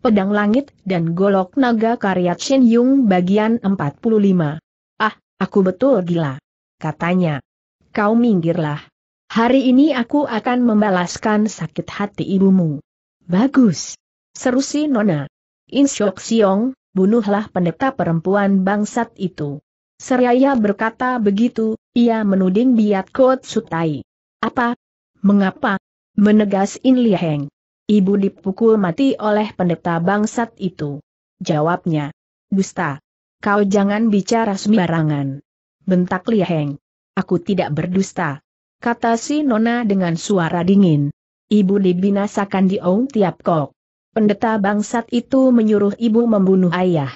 pedang langit, dan golok naga karya Chin Yung bagian 45. Ah, aku betul gila. Katanya. Kau minggirlah. Hari ini aku akan membalaskan sakit hati ibumu. Bagus. Seru si Nona. Insyok Siong, bunuhlah pendeta perempuan bangsat itu. Seraya berkata begitu, ia menuding Biat Kot Sutai. Apa? Mengapa? Menegas In Heng. Ibu dipukul mati oleh pendeta bangsat itu. Jawabnya. Gusta, Kau jangan bicara sembarangan. Bentak Liheng. Aku tidak berdusta. Kata si Nona dengan suara dingin. Ibu dibinasakan di Ong Tiap Kok. Pendeta bangsat itu menyuruh ibu membunuh ayah.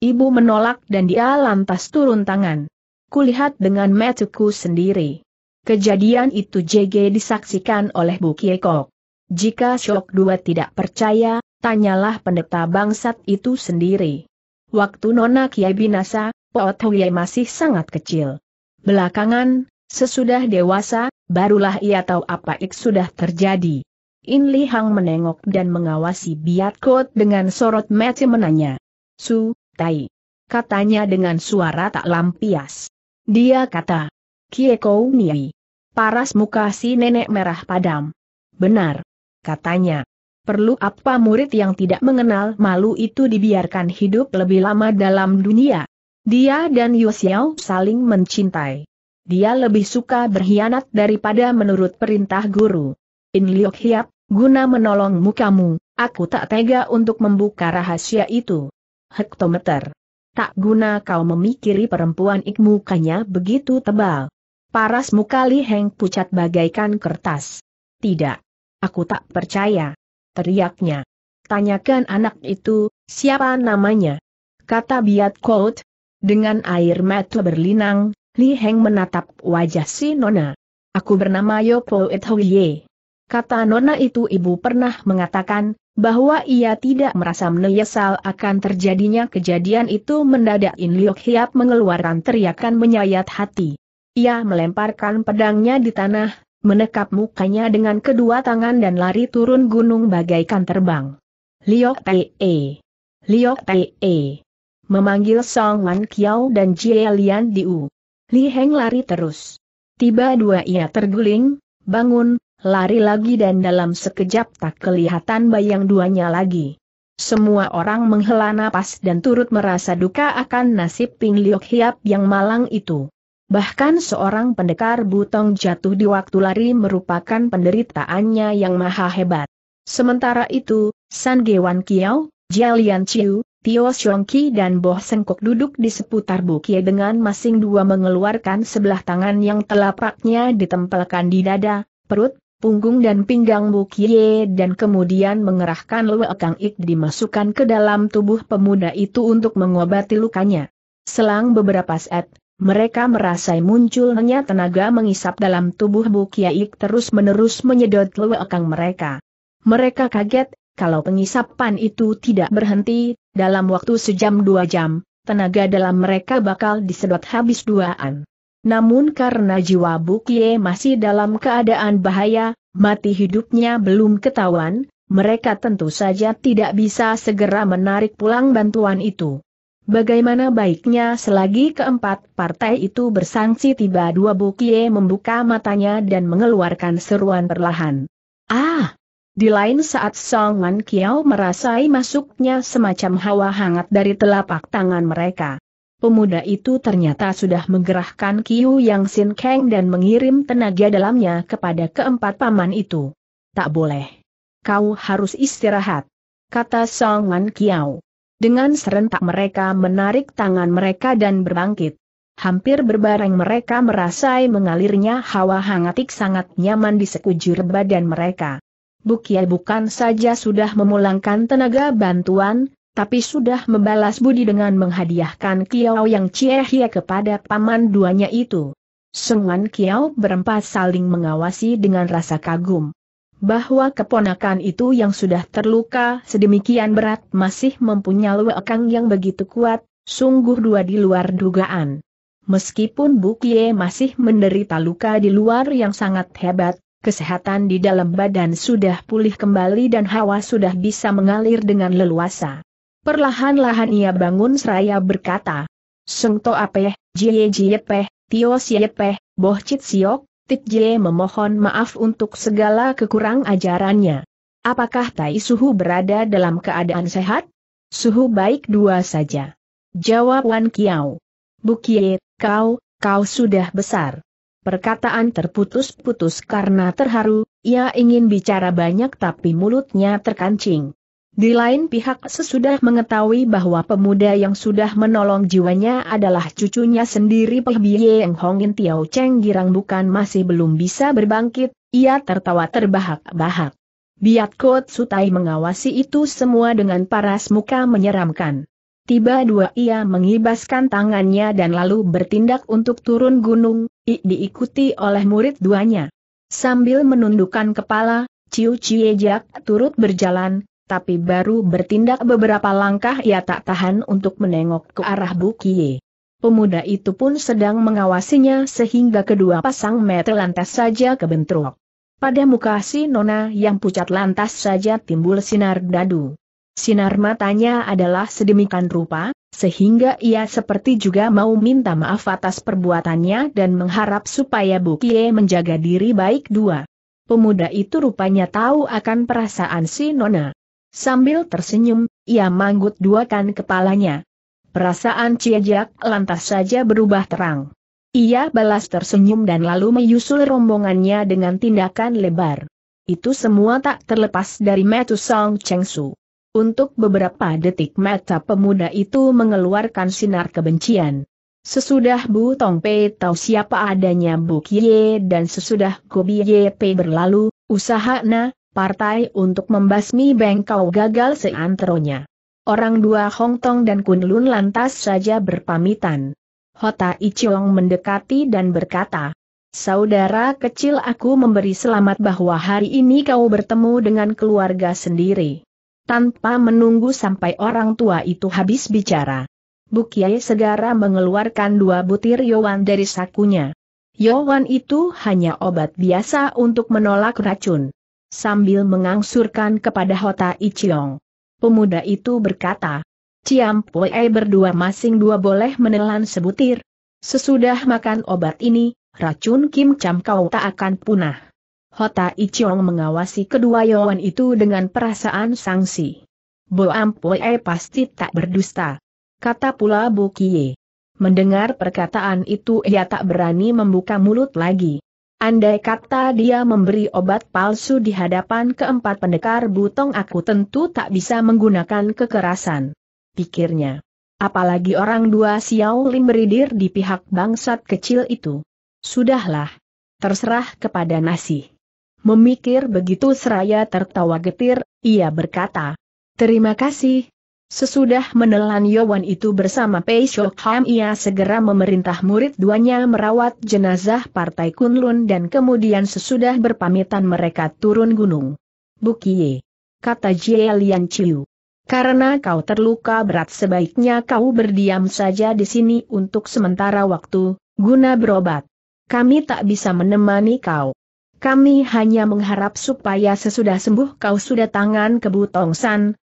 Ibu menolak dan dia lantas turun tangan. Kulihat dengan mataku sendiri. Kejadian itu JG disaksikan oleh Bu Kiekok. Jika Syok Dua tidak percaya, tanyalah pendeta bangsat itu sendiri. Waktu Nona Kiai binasa, Poot Huye masih sangat kecil. Belakangan, sesudah dewasa, barulah ia tahu apa ik sudah terjadi. In Li Hang menengok dan mengawasi Biat Kot dengan sorot mata menanya. Su, Tai. Katanya dengan suara tak lampias. Dia kata. Kiekou Kou Niai. Paras muka si nenek merah padam. Benar katanya. Perlu apa murid yang tidak mengenal malu itu dibiarkan hidup lebih lama dalam dunia? Dia dan Yu Xiao saling mencintai. Dia lebih suka berkhianat daripada menurut perintah guru. In Liok Hiap, guna menolongmu kamu, aku tak tega untuk membuka rahasia itu. Hektometer. Tak guna kau memikiri perempuan mukanya begitu tebal. Paras Mukali Heng pucat bagaikan kertas. Tidak. Aku tak percaya. Teriaknya. Tanyakan anak itu, siapa namanya? Kata Biat Kout. Dengan air mata berlinang, Li Heng menatap wajah si Nona. Aku bernama Yopo Ethoye. Kata Nona itu ibu pernah mengatakan, bahwa ia tidak merasa menyesal akan terjadinya kejadian itu mendadak In Liok Hiap mengeluarkan teriakan menyayat hati. Ia melemparkan pedangnya di tanah, menekap mukanya dengan kedua tangan dan lari turun gunung bagaikan terbang. Liok Pei. E. Liok Pei. E. Memanggil Song Wan Kiao dan Jie Lian Diu. Li Heng lari terus. Tiba dua ia terguling, bangun, lari lagi dan dalam sekejap tak kelihatan bayang duanya lagi. Semua orang menghela napas dan turut merasa duka akan nasib Ping Liok Hiap yang malang itu. Bahkan seorang pendekar butong jatuh di waktu lari merupakan penderitaannya yang maha hebat. Sementara itu, San Gewan Kiao, Jialian Chiu, Tio Xiongki dan Boh Sengkok duduk di seputar bukie dengan masing dua mengeluarkan sebelah tangan yang telapaknya ditempelkan di dada, perut, punggung dan pinggang bukie dan kemudian mengerahkan Lue Kang Ik dimasukkan ke dalam tubuh pemuda itu untuk mengobati lukanya. Selang beberapa saat, mereka merasa munculnya tenaga mengisap dalam tubuh Bu Kiaik terus-menerus menyedot lewekang mereka. Mereka kaget, kalau pengisapan itu tidak berhenti, dalam waktu sejam dua jam, tenaga dalam mereka bakal disedot habis duaan. Namun karena jiwa Bukie masih dalam keadaan bahaya, mati hidupnya belum ketahuan, mereka tentu saja tidak bisa segera menarik pulang bantuan itu. Bagaimana baiknya selagi keempat partai itu bersangsi tiba dua bukie membuka matanya dan mengeluarkan seruan perlahan. Ah! Di lain saat Song Wan Kiao merasai masuknya semacam hawa hangat dari telapak tangan mereka. Pemuda itu ternyata sudah menggerahkan Kiu Yang Sin Kang dan mengirim tenaga dalamnya kepada keempat paman itu. Tak boleh. Kau harus istirahat. Kata Song Wan Kiao. Dengan serentak mereka menarik tangan mereka dan berbangkit. Hampir berbareng mereka merasai mengalirnya hawa hangatik sangat nyaman di sekujur badan mereka. Bukia bukan saja sudah memulangkan tenaga bantuan, tapi sudah membalas budi dengan menghadiahkan Kiao yang Ciehia kepada paman duanya itu. Sengan Kiao berempat saling mengawasi dengan rasa kagum bahwa keponakan itu yang sudah terluka sedemikian berat masih mempunyai lewekang yang begitu kuat, sungguh dua di luar dugaan. Meskipun Bukie masih menderita luka di luar yang sangat hebat, kesehatan di dalam badan sudah pulih kembali dan hawa sudah bisa mengalir dengan leluasa. Perlahan-lahan ia bangun seraya berkata, Sengto apeh, jie jie peh, tio sie peh, boh cit siok, Tikje memohon maaf untuk segala kekurang ajarannya. Apakah Tai Suhu berada dalam keadaan sehat? Suhu baik dua saja. Jawab Wan Kiao. Bukie, kau, kau sudah besar. Perkataan terputus-putus karena terharu, ia ingin bicara banyak tapi mulutnya terkancing. Di lain pihak sesudah mengetahui bahwa pemuda yang sudah menolong jiwanya adalah cucunya sendiri Peh yang Hong In Tiao Cheng Girang bukan masih belum bisa berbangkit, ia tertawa terbahak-bahak. Biat Kot Sutai mengawasi itu semua dengan paras muka menyeramkan. Tiba dua ia mengibaskan tangannya dan lalu bertindak untuk turun gunung, i diikuti oleh murid duanya. Sambil menundukkan kepala, Ciu Ciejak turut berjalan, tapi baru bertindak beberapa langkah ia tak tahan untuk menengok ke arah Bukie. Pemuda itu pun sedang mengawasinya sehingga kedua pasang mata lantas saja kebentrok. Pada muka si Nona yang pucat lantas saja timbul sinar dadu. Sinar matanya adalah sedemikian rupa, sehingga ia seperti juga mau minta maaf atas perbuatannya dan mengharap supaya Bukie menjaga diri baik dua. Pemuda itu rupanya tahu akan perasaan si Nona. Sambil tersenyum, ia manggut duakan kepalanya. Perasaan Ciejak lantas saja berubah terang. Ia balas tersenyum dan lalu menyusul rombongannya dengan tindakan lebar. Itu semua tak terlepas dari Metu Song Cheng Untuk beberapa detik mata pemuda itu mengeluarkan sinar kebencian. Sesudah Bu Tong Pei tahu siapa adanya Bu Kie dan sesudah Gobi Ye Pei berlalu, usaha Na, partai untuk membasmi Bengkau gagal seantronya. Orang dua Hong Tong dan Kunlun lantas saja berpamitan. Hota Ichiong mendekati dan berkata, Saudara kecil aku memberi selamat bahwa hari ini kau bertemu dengan keluarga sendiri. Tanpa menunggu sampai orang tua itu habis bicara. Bukiai segera mengeluarkan dua butir Yowan dari sakunya. Yowan itu hanya obat biasa untuk menolak racun sambil mengangsurkan kepada Hota Ichiong. Pemuda itu berkata, Ciam Pue berdua masing dua boleh menelan sebutir. Sesudah makan obat ini, racun Kim Cham kau tak akan punah. Hota Ichiong mengawasi kedua yawan itu dengan perasaan sangsi. Boam Pue pasti tak berdusta. Kata pula Bu Kie. Mendengar perkataan itu ia tak berani membuka mulut lagi. Andai kata dia memberi obat palsu di hadapan keempat pendekar butong aku tentu tak bisa menggunakan kekerasan. Pikirnya. Apalagi orang dua Xiao Lim beridir di pihak bangsat kecil itu. Sudahlah. Terserah kepada nasi. Memikir begitu seraya tertawa getir, ia berkata. Terima kasih, Sesudah menelan Yowan itu bersama Pei Shok ia segera memerintah murid duanya merawat jenazah Partai Kunlun dan kemudian sesudah berpamitan mereka turun gunung. Bukie. Kata Jie Lian Chiu. Karena kau terluka berat sebaiknya kau berdiam saja di sini untuk sementara waktu, guna berobat. Kami tak bisa menemani kau. Kami hanya mengharap supaya sesudah sembuh kau sudah tangan ke Butong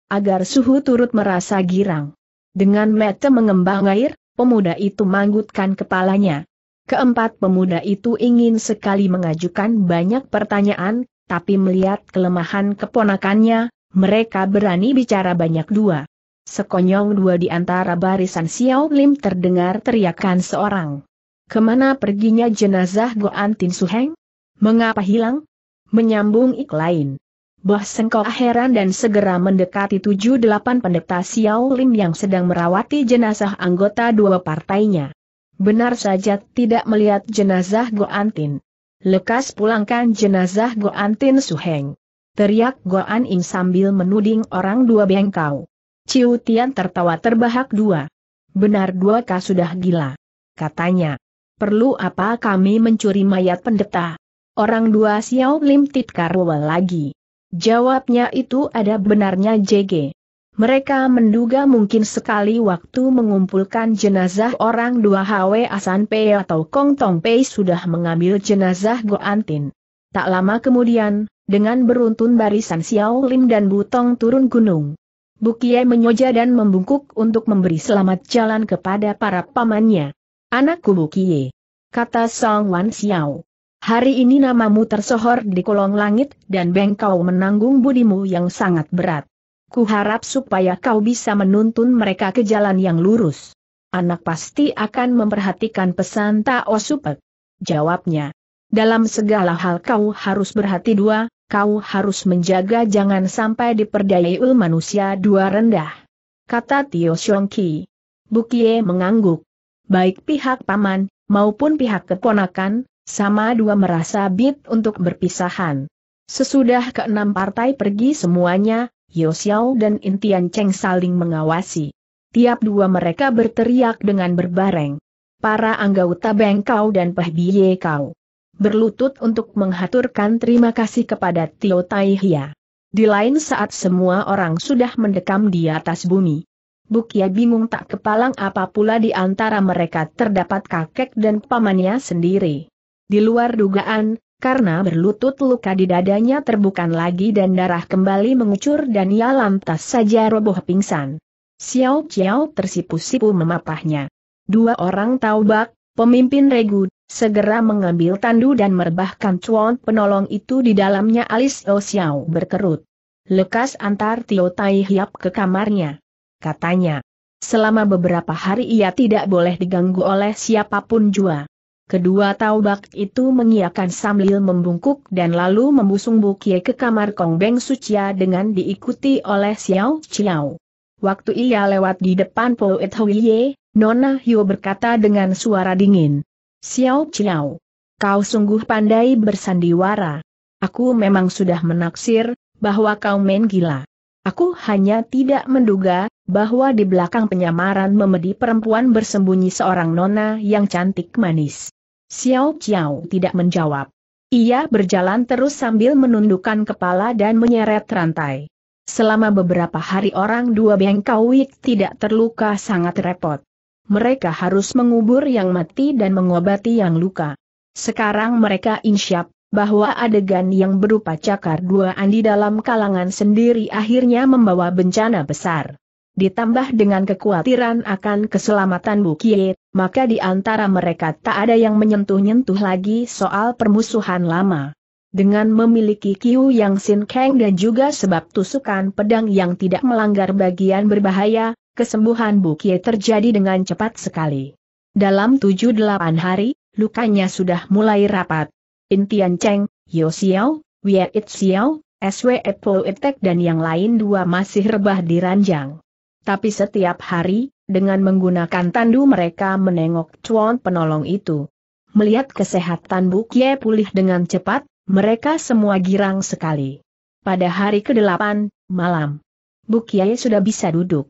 agar suhu turut merasa girang. Dengan mata mengembang air, pemuda itu manggutkan kepalanya. Keempat pemuda itu ingin sekali mengajukan banyak pertanyaan, tapi melihat kelemahan keponakannya, mereka berani bicara banyak dua. Sekonyong dua di antara barisan Xiao Lim terdengar teriakan seorang. Kemana perginya jenazah Goan Tin Suheng? Mengapa hilang? Menyambung ik lain. Bah Sengkok heran dan segera mendekati tujuh delapan pendeta Xiao Lim yang sedang merawati jenazah anggota dua partainya. Benar saja tidak melihat jenazah Antin. Lekas pulangkan jenazah Su Suheng. Teriak Goan Ing sambil menuding orang dua bengkau. Ciu Tian tertawa terbahak dua. Benar dua kah sudah gila. Katanya. Perlu apa kami mencuri mayat pendeta? orang dua Xiao Lim Tit lagi. Jawabnya itu ada benarnya JG. Mereka menduga mungkin sekali waktu mengumpulkan jenazah orang dua HW Asan Pei atau Kong Tong Pei sudah mengambil jenazah Go Antin. Tak lama kemudian, dengan beruntun barisan Xiao Lim dan Butong turun gunung. Bukie menyoja dan membungkuk untuk memberi selamat jalan kepada para pamannya. Anakku Bukie. Kata Song Wan Xiao. Hari ini namamu tersohor di kolong langit, dan bengkau menanggung budimu yang sangat berat. Kuharap supaya kau bisa menuntun mereka ke jalan yang lurus. Anak pasti akan memperhatikan pesan Tao Supek. Jawabnya. Dalam segala hal kau harus berhati dua, kau harus menjaga jangan sampai diperdayai ul manusia dua rendah. Kata Tio Xiongki. Bukie mengangguk. Baik pihak paman, maupun pihak keponakan, sama dua merasa bit untuk berpisahan. Sesudah keenam partai pergi semuanya, Yo Xiao dan Intian Cheng saling mengawasi. Tiap dua mereka berteriak dengan berbareng. Para anggota kau dan Peh Kau. Berlutut untuk menghaturkan terima kasih kepada Tio Tai Hia. Di lain saat semua orang sudah mendekam di atas bumi. Bukia bingung tak kepalang apa pula di antara mereka terdapat kakek dan pamannya sendiri. Di luar dugaan, karena berlutut luka di dadanya terbukan lagi dan darah kembali mengucur dan ia lantas saja roboh pingsan. Xiao Xiao tersipu-sipu memapahnya. Dua orang taubak, pemimpin regu, segera mengambil tandu dan merebahkan cuan penolong itu di dalamnya alis Xiao Xiao berkerut. Lekas antar Tio Tai Hiap ke kamarnya. Katanya, selama beberapa hari ia tidak boleh diganggu oleh siapapun jua. Kedua taubak itu mengiakan sambil membungkuk dan lalu membusung bukie ke kamar Kong Beng Sucia dengan diikuti oleh Xiao Xiao. Waktu ia lewat di depan Et Huiye, Nona Hyo berkata dengan suara dingin. Xiao Xiao, kau sungguh pandai bersandiwara. Aku memang sudah menaksir, bahwa kau main gila. Aku hanya tidak menduga, bahwa di belakang penyamaran memedi perempuan bersembunyi seorang nona yang cantik manis. Xiao Qiao tidak menjawab. Ia berjalan terus sambil menundukkan kepala dan menyeret rantai. Selama beberapa hari orang dua Bengkawik tidak terluka sangat repot. Mereka harus mengubur yang mati dan mengobati yang luka. Sekarang mereka insyap, bahwa adegan yang berupa cakar dua andi dalam kalangan sendiri akhirnya membawa bencana besar ditambah dengan kekhawatiran akan keselamatan Bukie, maka di antara mereka tak ada yang menyentuh-nyentuh lagi soal permusuhan lama. Dengan memiliki Kiu Yang Sin Kang dan juga sebab tusukan pedang yang tidak melanggar bagian berbahaya, kesembuhan Bukie terjadi dengan cepat sekali. Dalam tujuh delapan hari, lukanya sudah mulai rapat. Intian Cheng, Yo Xiao, Wei It Xiao, SW Epo Etek dan yang lain dua masih rebah di ranjang tapi setiap hari, dengan menggunakan tandu mereka menengok cuan penolong itu. Melihat kesehatan Bukye pulih dengan cepat, mereka semua girang sekali. Pada hari ke-8, malam, Bukye sudah bisa duduk.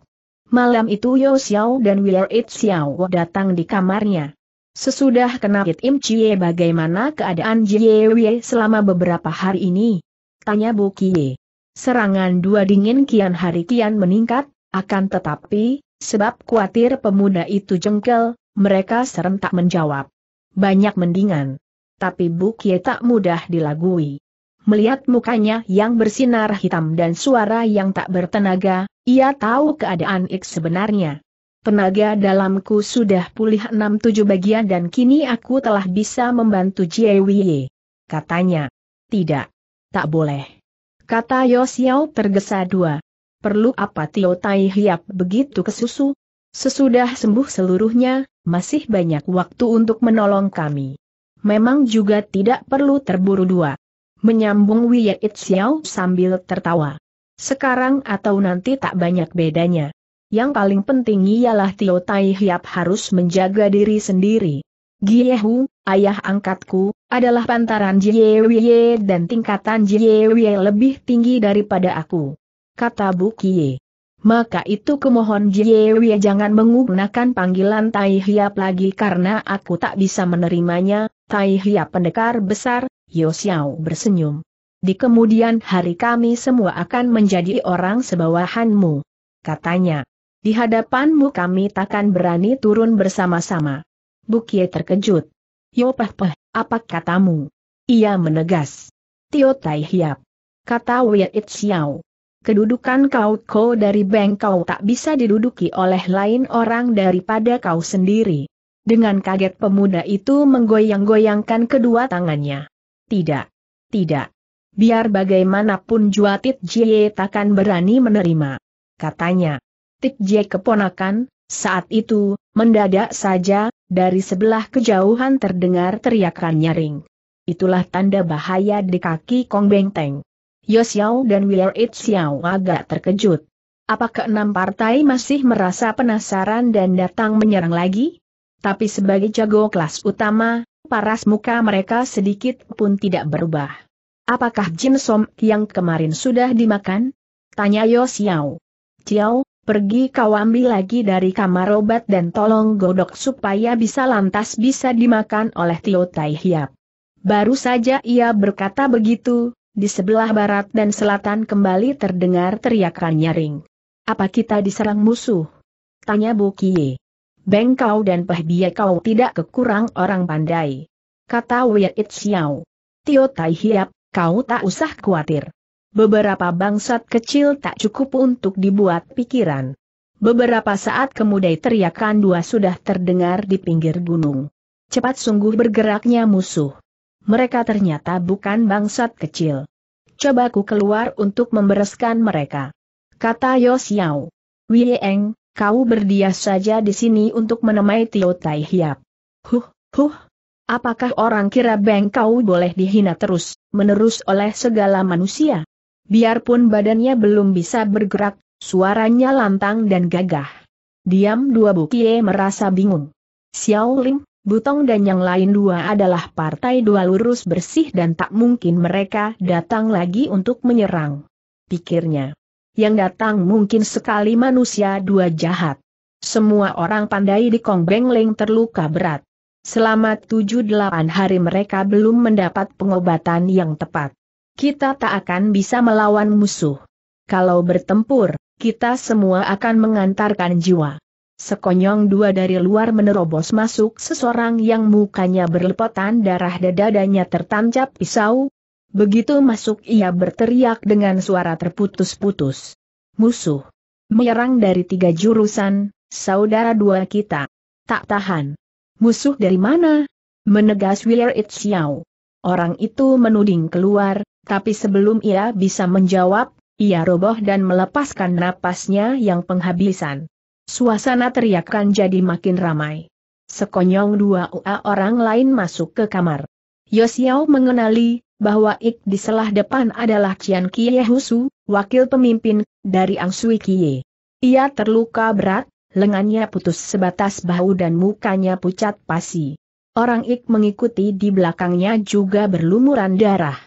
Malam itu Yo Xiao dan Willer It Xiao datang di kamarnya. Sesudah kena Kit Im Chie bagaimana keadaan Jie Wei selama beberapa hari ini? Tanya Bukye. Serangan dua dingin kian hari kian meningkat, akan tetapi, sebab khawatir pemuda itu jengkel, mereka serentak menjawab. Banyak mendingan. Tapi Bukie tak mudah dilagui. Melihat mukanya yang bersinar hitam dan suara yang tak bertenaga, ia tahu keadaan Ik sebenarnya. Tenaga dalamku sudah pulih enam tujuh bagian dan kini aku telah bisa membantu Jiewie. Katanya. Tidak. Tak boleh. Kata Yosiao tergesa dua perlu apa Tio Tai Hiap begitu kesusu? Sesudah sembuh seluruhnya, masih banyak waktu untuk menolong kami. Memang juga tidak perlu terburu dua. Menyambung Wiyak Xiao sambil tertawa. Sekarang atau nanti tak banyak bedanya. Yang paling penting ialah Tio Tai Hiap harus menjaga diri sendiri. Giehu, ayah angkatku, adalah pantaran Jiewie dan tingkatan Jiewie lebih tinggi daripada aku kata Kie. Maka itu kemohon Jiewe jangan menggunakan panggilan Tai Hiap lagi karena aku tak bisa menerimanya, Tai Hiap pendekar besar, Yosiao bersenyum. Di kemudian hari kami semua akan menjadi orang sebawahanmu. Katanya. Di hadapanmu kami takkan berani turun bersama-sama. Bukie terkejut. Yopeh-peh, apa katamu? Ia menegas. Tio Tai Hiap. Kata Wei Xiao kedudukan kau ko dari bank kau tak bisa diduduki oleh lain orang daripada kau sendiri. Dengan kaget pemuda itu menggoyang-goyangkan kedua tangannya. Tidak. Tidak. Biar bagaimanapun Juatit Jie takkan berani menerima. Katanya. Tik Jie keponakan, saat itu, mendadak saja, dari sebelah kejauhan terdengar teriakan nyaring. Itulah tanda bahaya di kaki Kong Beng Teng. Yosiao dan Willer Itziao agak terkejut. Apakah enam partai masih merasa penasaran dan datang menyerang lagi? Tapi sebagai jago kelas utama, paras muka mereka sedikit pun tidak berubah. Apakah Jin Som yang kemarin sudah dimakan? Tanya Yosiao. Ciao, pergi kau ambil lagi dari kamar obat dan tolong godok supaya bisa lantas bisa dimakan oleh Tio Tai Hiap. Baru saja ia berkata begitu, di sebelah barat dan selatan kembali terdengar teriakan nyaring. Apa kita diserang musuh? Tanya Bu Kie. Beng kau dan Peh kau tidak kekurang orang pandai. Kata Wei It Xiao. Tio Tai Hiap, kau tak usah khawatir. Beberapa bangsat kecil tak cukup untuk dibuat pikiran. Beberapa saat kemudian teriakan dua sudah terdengar di pinggir gunung. Cepat sungguh bergeraknya musuh mereka ternyata bukan bangsat kecil. Coba ku keluar untuk membereskan mereka. Kata Yos Yao. kau berdias saja di sini untuk menemai Tio Tai Hiap. Huh, huh. Apakah orang kira Beng kau boleh dihina terus, menerus oleh segala manusia? Biarpun badannya belum bisa bergerak, suaranya lantang dan gagah. Diam dua bukie merasa bingung. Xiao Ling. Butong dan yang lain dua adalah partai dua lurus bersih dan tak mungkin mereka datang lagi untuk menyerang. Pikirnya. Yang datang mungkin sekali manusia dua jahat. Semua orang pandai di Kong Beng Leng terluka berat. Selama tujuh delapan hari mereka belum mendapat pengobatan yang tepat. Kita tak akan bisa melawan musuh. Kalau bertempur, kita semua akan mengantarkan jiwa. Sekonyong dua dari luar menerobos masuk seseorang yang mukanya berlepotan darah dadanya tertancap pisau. Begitu masuk ia berteriak dengan suara terputus-putus. Musuh. Menyerang dari tiga jurusan, saudara dua kita. Tak tahan. Musuh dari mana? Menegas Willer Xiao. Orang itu menuding keluar, tapi sebelum ia bisa menjawab, ia roboh dan melepaskan napasnya yang penghabisan. Suasana teriakan jadi makin ramai. Sekonyong dua UA orang lain masuk ke kamar. Yosiao mengenali bahwa Ik di selah depan adalah Cian Kie Husu, wakil pemimpin dari Ang Sui Kie. Ia terluka berat, lengannya putus sebatas bahu dan mukanya pucat pasi. Orang Ik mengikuti di belakangnya juga berlumuran darah.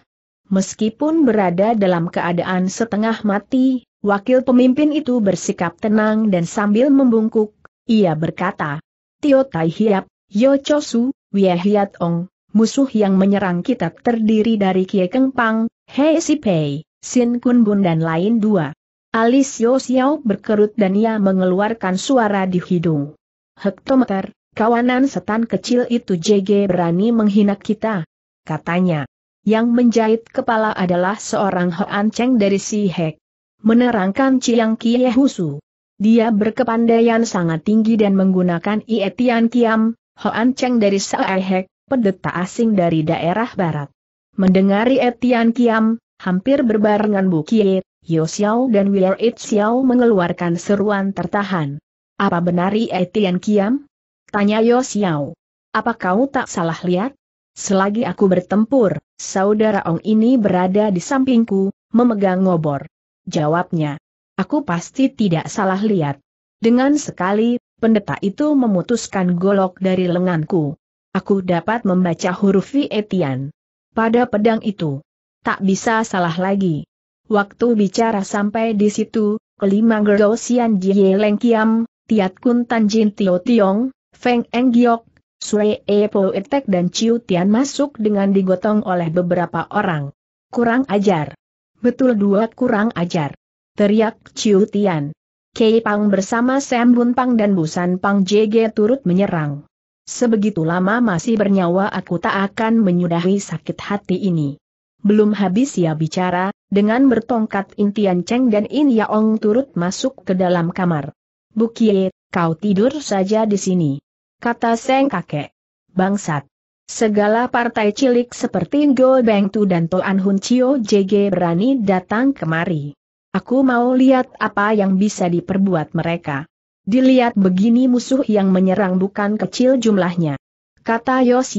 Meskipun berada dalam keadaan setengah mati, Wakil pemimpin itu bersikap tenang dan sambil membungkuk, ia berkata, Tio Tai Hiap, Yo Chosu, Wie Hiat Ong, musuh yang menyerang kita terdiri dari Kie Keng Pang, Hei Si Pei, Sin Kun Bun dan lain dua. Alis Yo Xiao berkerut dan ia mengeluarkan suara di hidung. Hektometer, kawanan setan kecil itu JG berani menghina kita. Katanya. Yang menjahit kepala adalah seorang Hoan Cheng dari Si Hek menerangkan Chiang Kie Husu. Dia berkepandaian sangat tinggi dan menggunakan Ie Tian Kiam, Hoan Cheng dari Saehek, pendeta asing dari daerah barat. Mendengari Etian Kiam, hampir berbarengan Bu Kie, Yo Xiao dan Willer It Xiao mengeluarkan seruan tertahan. Apa benar Etian Kiam? Tanya Yo Xiao. Apa kau tak salah lihat? Selagi aku bertempur, saudara Ong ini berada di sampingku, memegang ngobor. Jawabnya. Aku pasti tidak salah lihat. Dengan sekali, pendeta itu memutuskan golok dari lenganku. Aku dapat membaca huruf V Etian. Pada pedang itu. Tak bisa salah lagi. Waktu bicara sampai di situ, kelima gerosian Jie Leng Kiam, Tiat Kun Tan Jin Tio Tiong, Feng Eng Giok, Sui E Po Etek dan Ciu Tian masuk dengan digotong oleh beberapa orang. Kurang ajar. Betul dua kurang ajar. Teriak Ciu Tian. Kei Pang bersama Sam Bun Pang dan Busan Pang JG turut menyerang. Sebegitu lama masih bernyawa aku tak akan menyudahi sakit hati ini. Belum habis ia bicara, dengan bertongkat Intian Cheng dan In Yaong turut masuk ke dalam kamar. Bukie, kau tidur saja di sini. Kata Seng kakek. Bangsat. Segala partai cilik seperti Ngo Beng Tu dan Toan Hun Chio JG berani datang kemari. Aku mau lihat apa yang bisa diperbuat mereka. Dilihat begini musuh yang menyerang bukan kecil jumlahnya. Kata Yos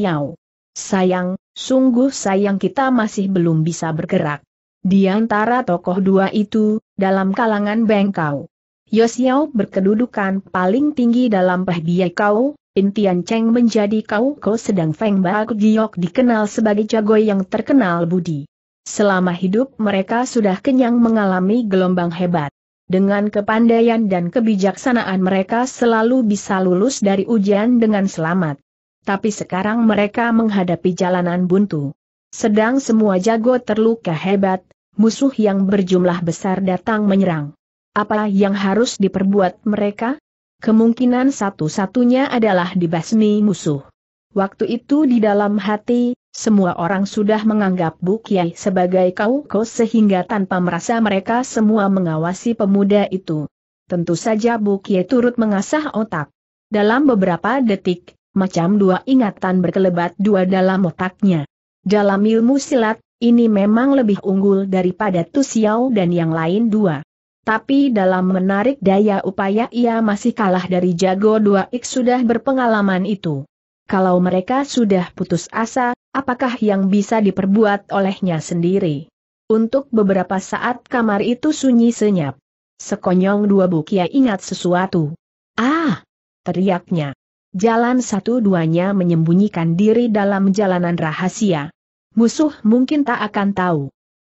Sayang, sungguh sayang kita masih belum bisa bergerak. Di antara tokoh dua itu, dalam kalangan Bengkau. Yos berkedudukan paling tinggi dalam Pahbiya Kau, Intian Cheng menjadi kau kau sedang Feng Bao Giok dikenal sebagai jago yang terkenal budi. Selama hidup mereka sudah kenyang mengalami gelombang hebat. Dengan kepandaian dan kebijaksanaan mereka selalu bisa lulus dari ujian dengan selamat. Tapi sekarang mereka menghadapi jalanan buntu. Sedang semua jago terluka hebat, musuh yang berjumlah besar datang menyerang. Apa yang harus diperbuat mereka? Kemungkinan satu-satunya adalah dibasmi musuh. Waktu itu di dalam hati, semua orang sudah menganggap Bu Kiai sebagai kauko sehingga tanpa merasa mereka semua mengawasi pemuda itu. Tentu saja Bu Kiai turut mengasah otak. Dalam beberapa detik, macam dua ingatan berkelebat dua dalam otaknya. Dalam ilmu silat, ini memang lebih unggul daripada Tusiao dan yang lain dua tapi dalam menarik daya upaya ia masih kalah dari jago dua ik sudah berpengalaman itu. Kalau mereka sudah putus asa, apakah yang bisa diperbuat olehnya sendiri? Untuk beberapa saat kamar itu sunyi senyap. Sekonyong dua bukia ingat sesuatu. Ah! teriaknya. Jalan satu-duanya menyembunyikan diri dalam jalanan rahasia. Musuh mungkin tak akan tahu.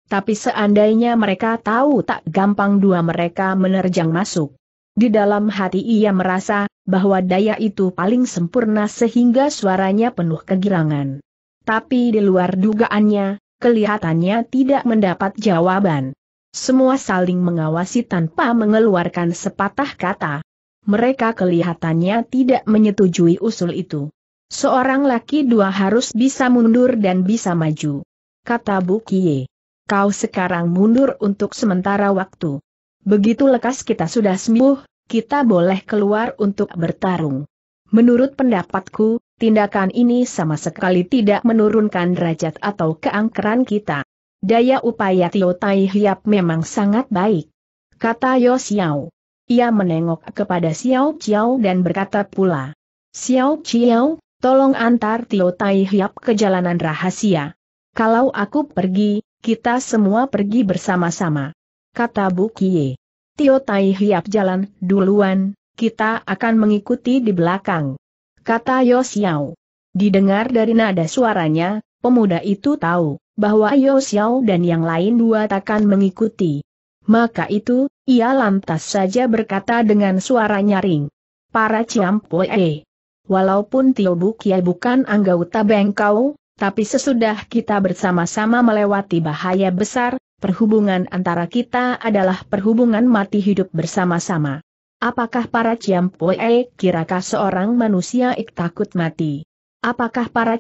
Tapi seandainya mereka tahu tak gampang dua mereka menerjang masuk. Di dalam hati ia merasa, bahwa daya itu paling sempurna sehingga suaranya penuh kegirangan. Tapi di luar dugaannya, kelihatannya tidak mendapat jawaban. Semua saling mengawasi tanpa mengeluarkan sepatah kata. Mereka kelihatannya tidak menyetujui usul itu. Seorang laki dua harus bisa mundur dan bisa maju. Kata Bukie kau sekarang mundur untuk sementara waktu. Begitu lekas kita sudah sembuh, kita boleh keluar untuk bertarung. Menurut pendapatku, tindakan ini sama sekali tidak menurunkan derajat atau keangkeran kita. Daya upaya Tio Tai Hiap memang sangat baik. Kata Yo Xiao. Ia menengok kepada Xiao Xiao dan berkata pula. Xiao Xiao, tolong antar Tio Tai Hiap ke jalanan rahasia. Kalau aku pergi, kita semua pergi bersama-sama. Kata Bu Kie. Tio Tai Hiap jalan duluan, kita akan mengikuti di belakang. Kata Yo Xiao. Didengar dari nada suaranya, pemuda itu tahu bahwa Yo Xiao dan yang lain dua takkan mengikuti. Maka itu, ia lantas saja berkata dengan suara nyaring. Para Ciampoe. Walaupun Tio Bu Kie bukan anggota bengkau, tapi sesudah kita bersama-sama melewati bahaya besar, perhubungan antara kita adalah perhubungan mati hidup bersama-sama. Apakah para kira kirakah seorang manusia ik takut mati? Apakah para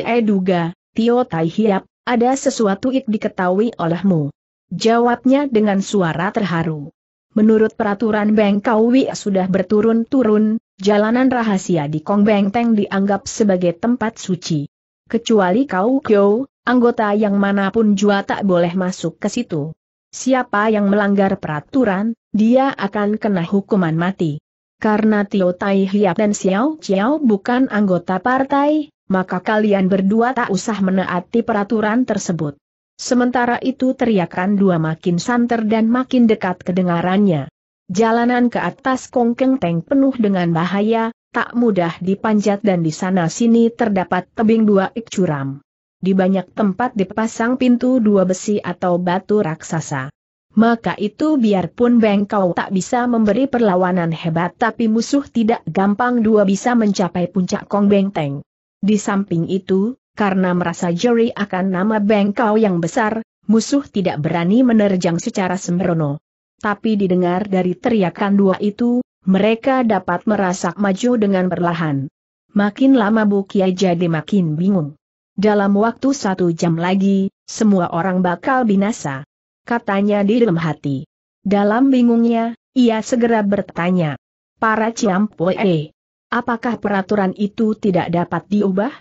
e duga, Tio Tai Hiap, ada sesuatu ik diketahui olehmu? Jawabnya dengan suara terharu. Menurut peraturan Beng sudah berturun-turun, jalanan rahasia di Kong Beng dianggap sebagai tempat suci. Kecuali kau Kyo, anggota yang manapun jua tak boleh masuk ke situ. Siapa yang melanggar peraturan, dia akan kena hukuman mati. Karena Tio Tai Hiap dan Xiao Chiao bukan anggota partai, maka kalian berdua tak usah menaati peraturan tersebut. Sementara itu teriakan dua makin santer dan makin dekat kedengarannya. Jalanan ke atas Kongkeng Teng penuh dengan bahaya, tak mudah dipanjat dan di sana-sini terdapat tebing dua ik curam. Di banyak tempat dipasang pintu dua besi atau batu raksasa. Maka itu biarpun Bengkau tak bisa memberi perlawanan hebat tapi musuh tidak gampang dua bisa mencapai puncak Kong Bengteng. Di samping itu, karena merasa jeri akan nama Bengkau yang besar, musuh tidak berani menerjang secara sembrono. Tapi didengar dari teriakan dua itu, mereka dapat merasak maju dengan perlahan. Makin lama Bu Kiai jadi makin bingung. Dalam waktu satu jam lagi, semua orang bakal binasa. Katanya di dalam hati. Dalam bingungnya, ia segera bertanya. Para Ciampoe, apakah peraturan itu tidak dapat diubah?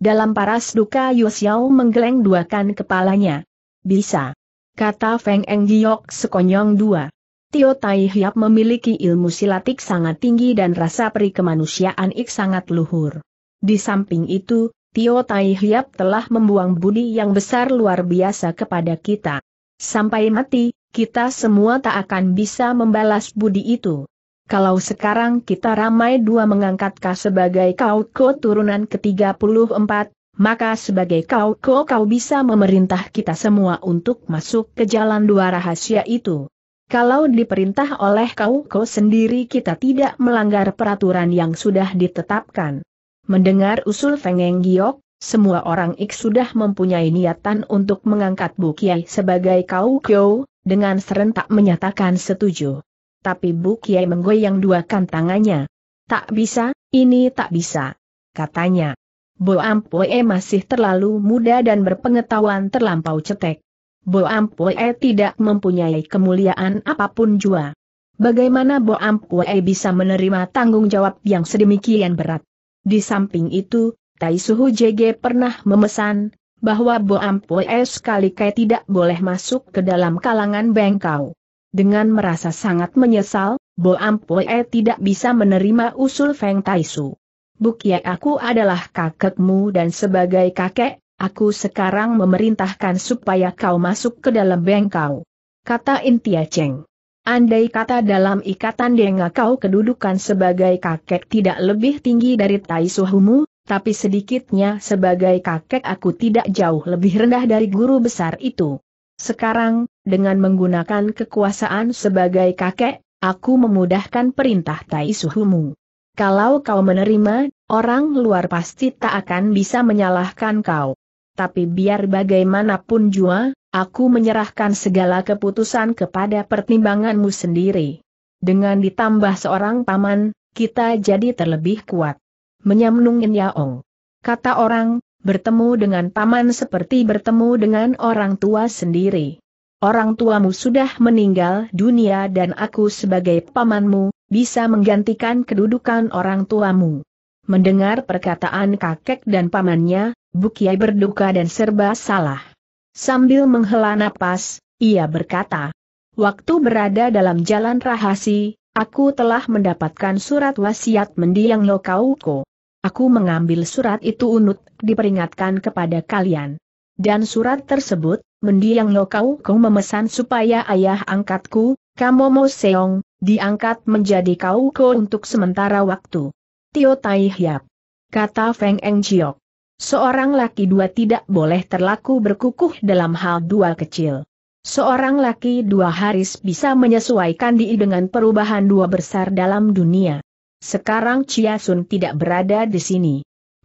Dalam paras duka Yosiao menggeleng duakan kepalanya. Bisa. Kata Feng Enggiok sekonyong dua. Tio Tai Hiap memiliki ilmu silatik sangat tinggi dan rasa peri kemanusiaan ik sangat luhur. Di samping itu, Tio Tai Hiap telah membuang budi yang besar luar biasa kepada kita. Sampai mati, kita semua tak akan bisa membalas budi itu. Kalau sekarang kita ramai dua mengangkat kau sebagai kau ko turunan ke-34, maka sebagai kau ko kau bisa memerintah kita semua untuk masuk ke jalan dua rahasia itu. Kalau diperintah oleh kau kau sendiri kita tidak melanggar peraturan yang sudah ditetapkan. Mendengar usul Fengeng Giok, semua orang Ik sudah mempunyai niatan untuk mengangkat Bu sebagai kau kau, dengan serentak menyatakan setuju. Tapi Bu menggoyang dua kantangannya. Tak bisa, ini tak bisa. Katanya. Bo Ampoe masih terlalu muda dan berpengetahuan terlampau cetek. Bo Ampue tidak mempunyai kemuliaan apapun jua. Bagaimana Bo Ampue bisa menerima tanggung jawab yang sedemikian berat? Di samping itu, Tai Suhu JG pernah memesan, bahwa Bo Ampue sekali kayak tidak boleh masuk ke dalam kalangan bengkau. Dengan merasa sangat menyesal, Bo Ampue tidak bisa menerima usul Feng Taisu. Bukia aku adalah kakekmu dan sebagai kakek, Aku sekarang memerintahkan supaya kau masuk ke dalam bengkau. Kata Intia Cheng. Andai kata dalam ikatan denga kau kedudukan sebagai kakek tidak lebih tinggi dari Tai Suhumu, tapi sedikitnya sebagai kakek aku tidak jauh lebih rendah dari guru besar itu. Sekarang, dengan menggunakan kekuasaan sebagai kakek, aku memudahkan perintah Tai Suhumu. Kalau kau menerima, orang luar pasti tak akan bisa menyalahkan kau tapi biar bagaimanapun jua, aku menyerahkan segala keputusan kepada pertimbanganmu sendiri. Dengan ditambah seorang paman, kita jadi terlebih kuat. Menyamnungin Yaong. Kata orang, bertemu dengan paman seperti bertemu dengan orang tua sendiri. Orang tuamu sudah meninggal dunia dan aku sebagai pamanmu, bisa menggantikan kedudukan orang tuamu. Mendengar perkataan kakek dan pamannya, Bukiai berduka dan serba salah. Sambil menghela napas, ia berkata, Waktu berada dalam jalan rahasi, aku telah mendapatkan surat wasiat mendiang Lokauko. Aku mengambil surat itu unut, diperingatkan kepada kalian. Dan surat tersebut, mendiang Lokauko memesan supaya ayah angkatku, Kamomo Seong, diangkat menjadi Kauko untuk sementara waktu. Tio Tai Hiap. Kata Feng Eng Chiok. Seorang laki dua tidak boleh terlaku berkukuh dalam hal dua kecil. Seorang laki dua haris bisa menyesuaikan diri dengan perubahan dua besar dalam dunia. Sekarang Chia Sun tidak berada di sini.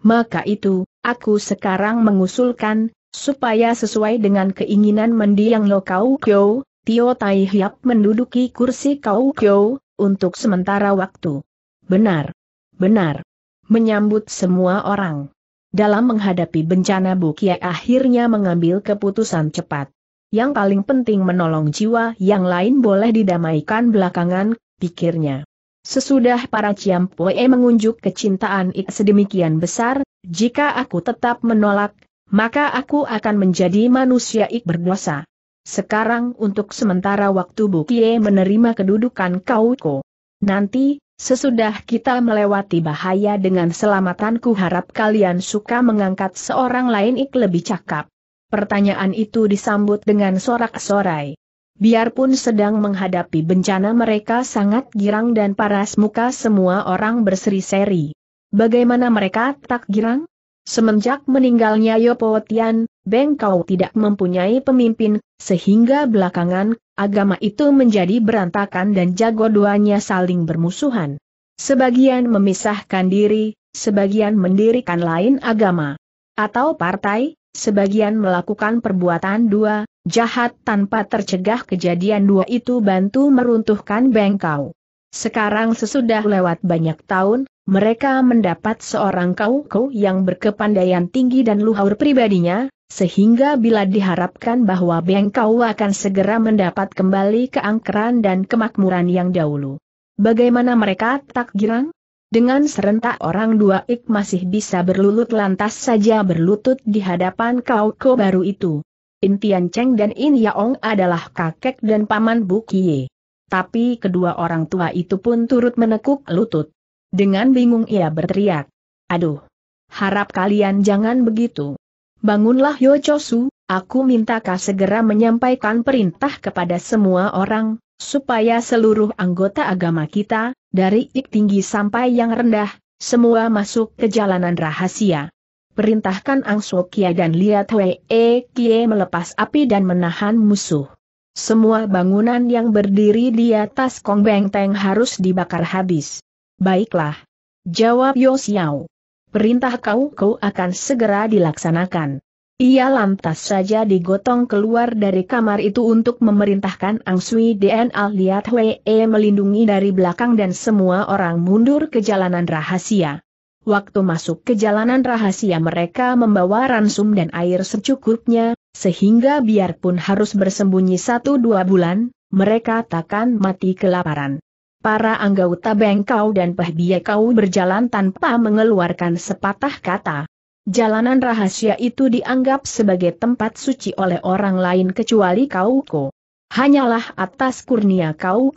Maka itu, aku sekarang mengusulkan, supaya sesuai dengan keinginan mendiang Lo Kau Kyo, Tio Tai Hiap menduduki kursi Kau Kyo, untuk sementara waktu. Benar benar. Menyambut semua orang. Dalam menghadapi bencana Bukia akhirnya mengambil keputusan cepat. Yang paling penting menolong jiwa yang lain boleh didamaikan belakangan, pikirnya. Sesudah para ciampoe mengunjuk kecintaan ik sedemikian besar, jika aku tetap menolak, maka aku akan menjadi manusia ik berdosa. Sekarang untuk sementara waktu Bukie menerima kedudukan Kauko. Nanti, Sesudah kita melewati bahaya dengan selamatanku harap kalian suka mengangkat seorang lain ik lebih cakap. Pertanyaan itu disambut dengan sorak-sorai. Biarpun sedang menghadapi bencana mereka sangat girang dan paras muka semua orang berseri-seri. Bagaimana mereka tak girang? Semenjak meninggalnya Yopo Tian, Beng tidak mempunyai pemimpin, sehingga belakangan agama itu menjadi berantakan dan jago duanya saling bermusuhan. Sebagian memisahkan diri, sebagian mendirikan lain agama atau partai, sebagian melakukan perbuatan dua, jahat tanpa tercegah kejadian dua itu bantu meruntuhkan bengkau. Sekarang sesudah lewat banyak tahun, mereka mendapat seorang kau-kau yang berkepandaian tinggi dan luhur pribadinya, sehingga bila diharapkan bahwa Bengkau akan segera mendapat kembali keangkeran dan kemakmuran yang dahulu. Bagaimana mereka tak girang? Dengan serentak orang dua ik masih bisa berlutut lantas saja berlutut di hadapan kau ko baru itu. In Tian Cheng dan In Yaong adalah kakek dan paman Bu Kie. Tapi kedua orang tua itu pun turut menekuk lutut. Dengan bingung ia berteriak. Aduh! Harap kalian jangan begitu. Bangunlah Yo Chosu, aku minta kau segera menyampaikan perintah kepada semua orang, supaya seluruh anggota agama kita, dari ik tinggi sampai yang rendah, semua masuk ke jalanan rahasia. Perintahkan Ang Sokia dan Liat Wee e Kie melepas api dan menahan musuh. Semua bangunan yang berdiri di atas Kong Teng harus dibakar habis. Baiklah. Jawab Yosiao. Perintah kau kau akan segera dilaksanakan. Ia lantas saja digotong keluar dari kamar itu untuk memerintahkan Ang Sui DNA lihat e melindungi dari belakang dan semua orang mundur ke jalanan rahasia. Waktu masuk ke jalanan rahasia mereka membawa ransum dan air secukupnya, sehingga biarpun harus bersembunyi satu dua bulan, mereka takkan mati kelaparan. Para anggota bengkau dan pahbia kau berjalan tanpa mengeluarkan sepatah kata. Jalanan rahasia itu dianggap sebagai tempat suci oleh orang lain kecuali kau ko. Hanyalah atas kurnia kau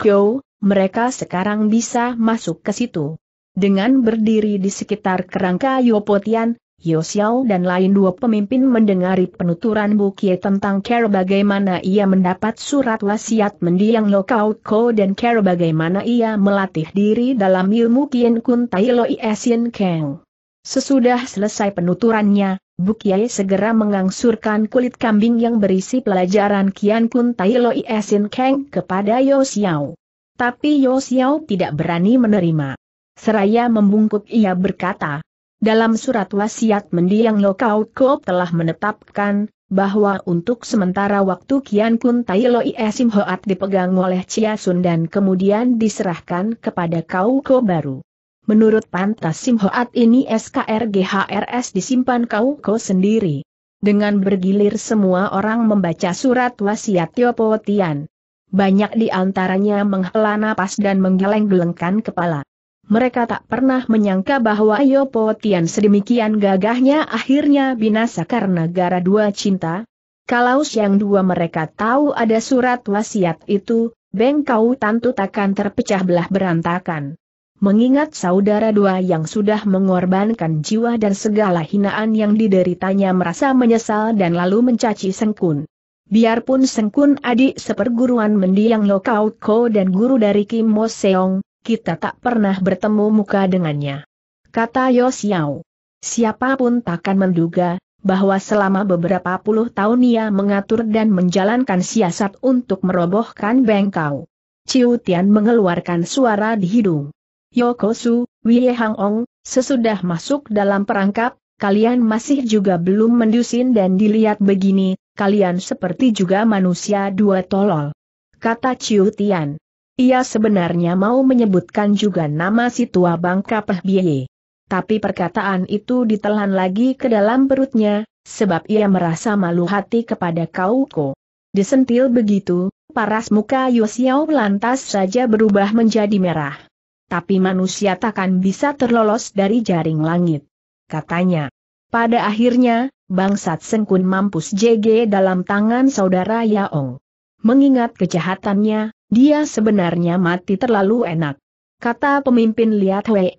mereka sekarang bisa masuk ke situ. Dengan berdiri di sekitar kerangka Yopotian, Yosiao dan lain dua pemimpin mendengari penuturan Kie tentang cara bagaimana ia mendapat surat wasiat mendiang Lokau Ko dan cara bagaimana ia melatih diri dalam ilmu Kien Kun Tai Loi Esin Keng. Sesudah selesai penuturannya, Kie segera mengangsurkan kulit kambing yang berisi pelajaran Kian Kun Tai Loi Esin Keng kepada Yosiao. Tapi Yosiao tidak berani menerima. Seraya membungkuk ia berkata, dalam surat wasiat mendiang Lokau Kop telah menetapkan, bahwa untuk sementara waktu Kian Kun Tai Loi Esim Hoat dipegang oleh Chia Sun dan kemudian diserahkan kepada Kau Ko baru. Menurut Pantas Sim Hoat ini SKRGHRS disimpan Kau Ko sendiri. Dengan bergilir semua orang membaca surat wasiat Tio Tian. Banyak di antaranya menghela napas dan menggeleng-gelengkan kepala mereka tak pernah menyangka bahwa Yopo Tian sedemikian gagahnya akhirnya binasa karena gara dua cinta. Kalau siang dua mereka tahu ada surat wasiat itu, bengkau tantu takkan terpecah belah berantakan. Mengingat saudara dua yang sudah mengorbankan jiwa dan segala hinaan yang dideritanya merasa menyesal dan lalu mencaci Sengkun. Biarpun Sengkun adik seperguruan mendiang Lokau Ko dan guru dari Kim Mo Seong, kita tak pernah bertemu muka dengannya. Kata Yosiao. Siapapun takkan menduga, bahwa selama beberapa puluh tahun ia mengatur dan menjalankan siasat untuk merobohkan bengkau. Ciu Tian mengeluarkan suara di hidung. Yokosu, Wie Hang Ong, sesudah masuk dalam perangkap, kalian masih juga belum mendusin dan dilihat begini, kalian seperti juga manusia dua tolol. Kata Ciu Tian. Ia sebenarnya mau menyebutkan juga nama si tua bangka Pehbiye. Tapi perkataan itu ditelan lagi ke dalam perutnya, sebab ia merasa malu hati kepada Kauko. Disentil begitu, paras muka Yosiao lantas saja berubah menjadi merah. Tapi manusia takkan bisa terlolos dari jaring langit. Katanya. Pada akhirnya, bangsat Sengkun mampus JG dalam tangan saudara Yaong. Mengingat kejahatannya, dia sebenarnya mati terlalu enak. Kata pemimpin Liat Wei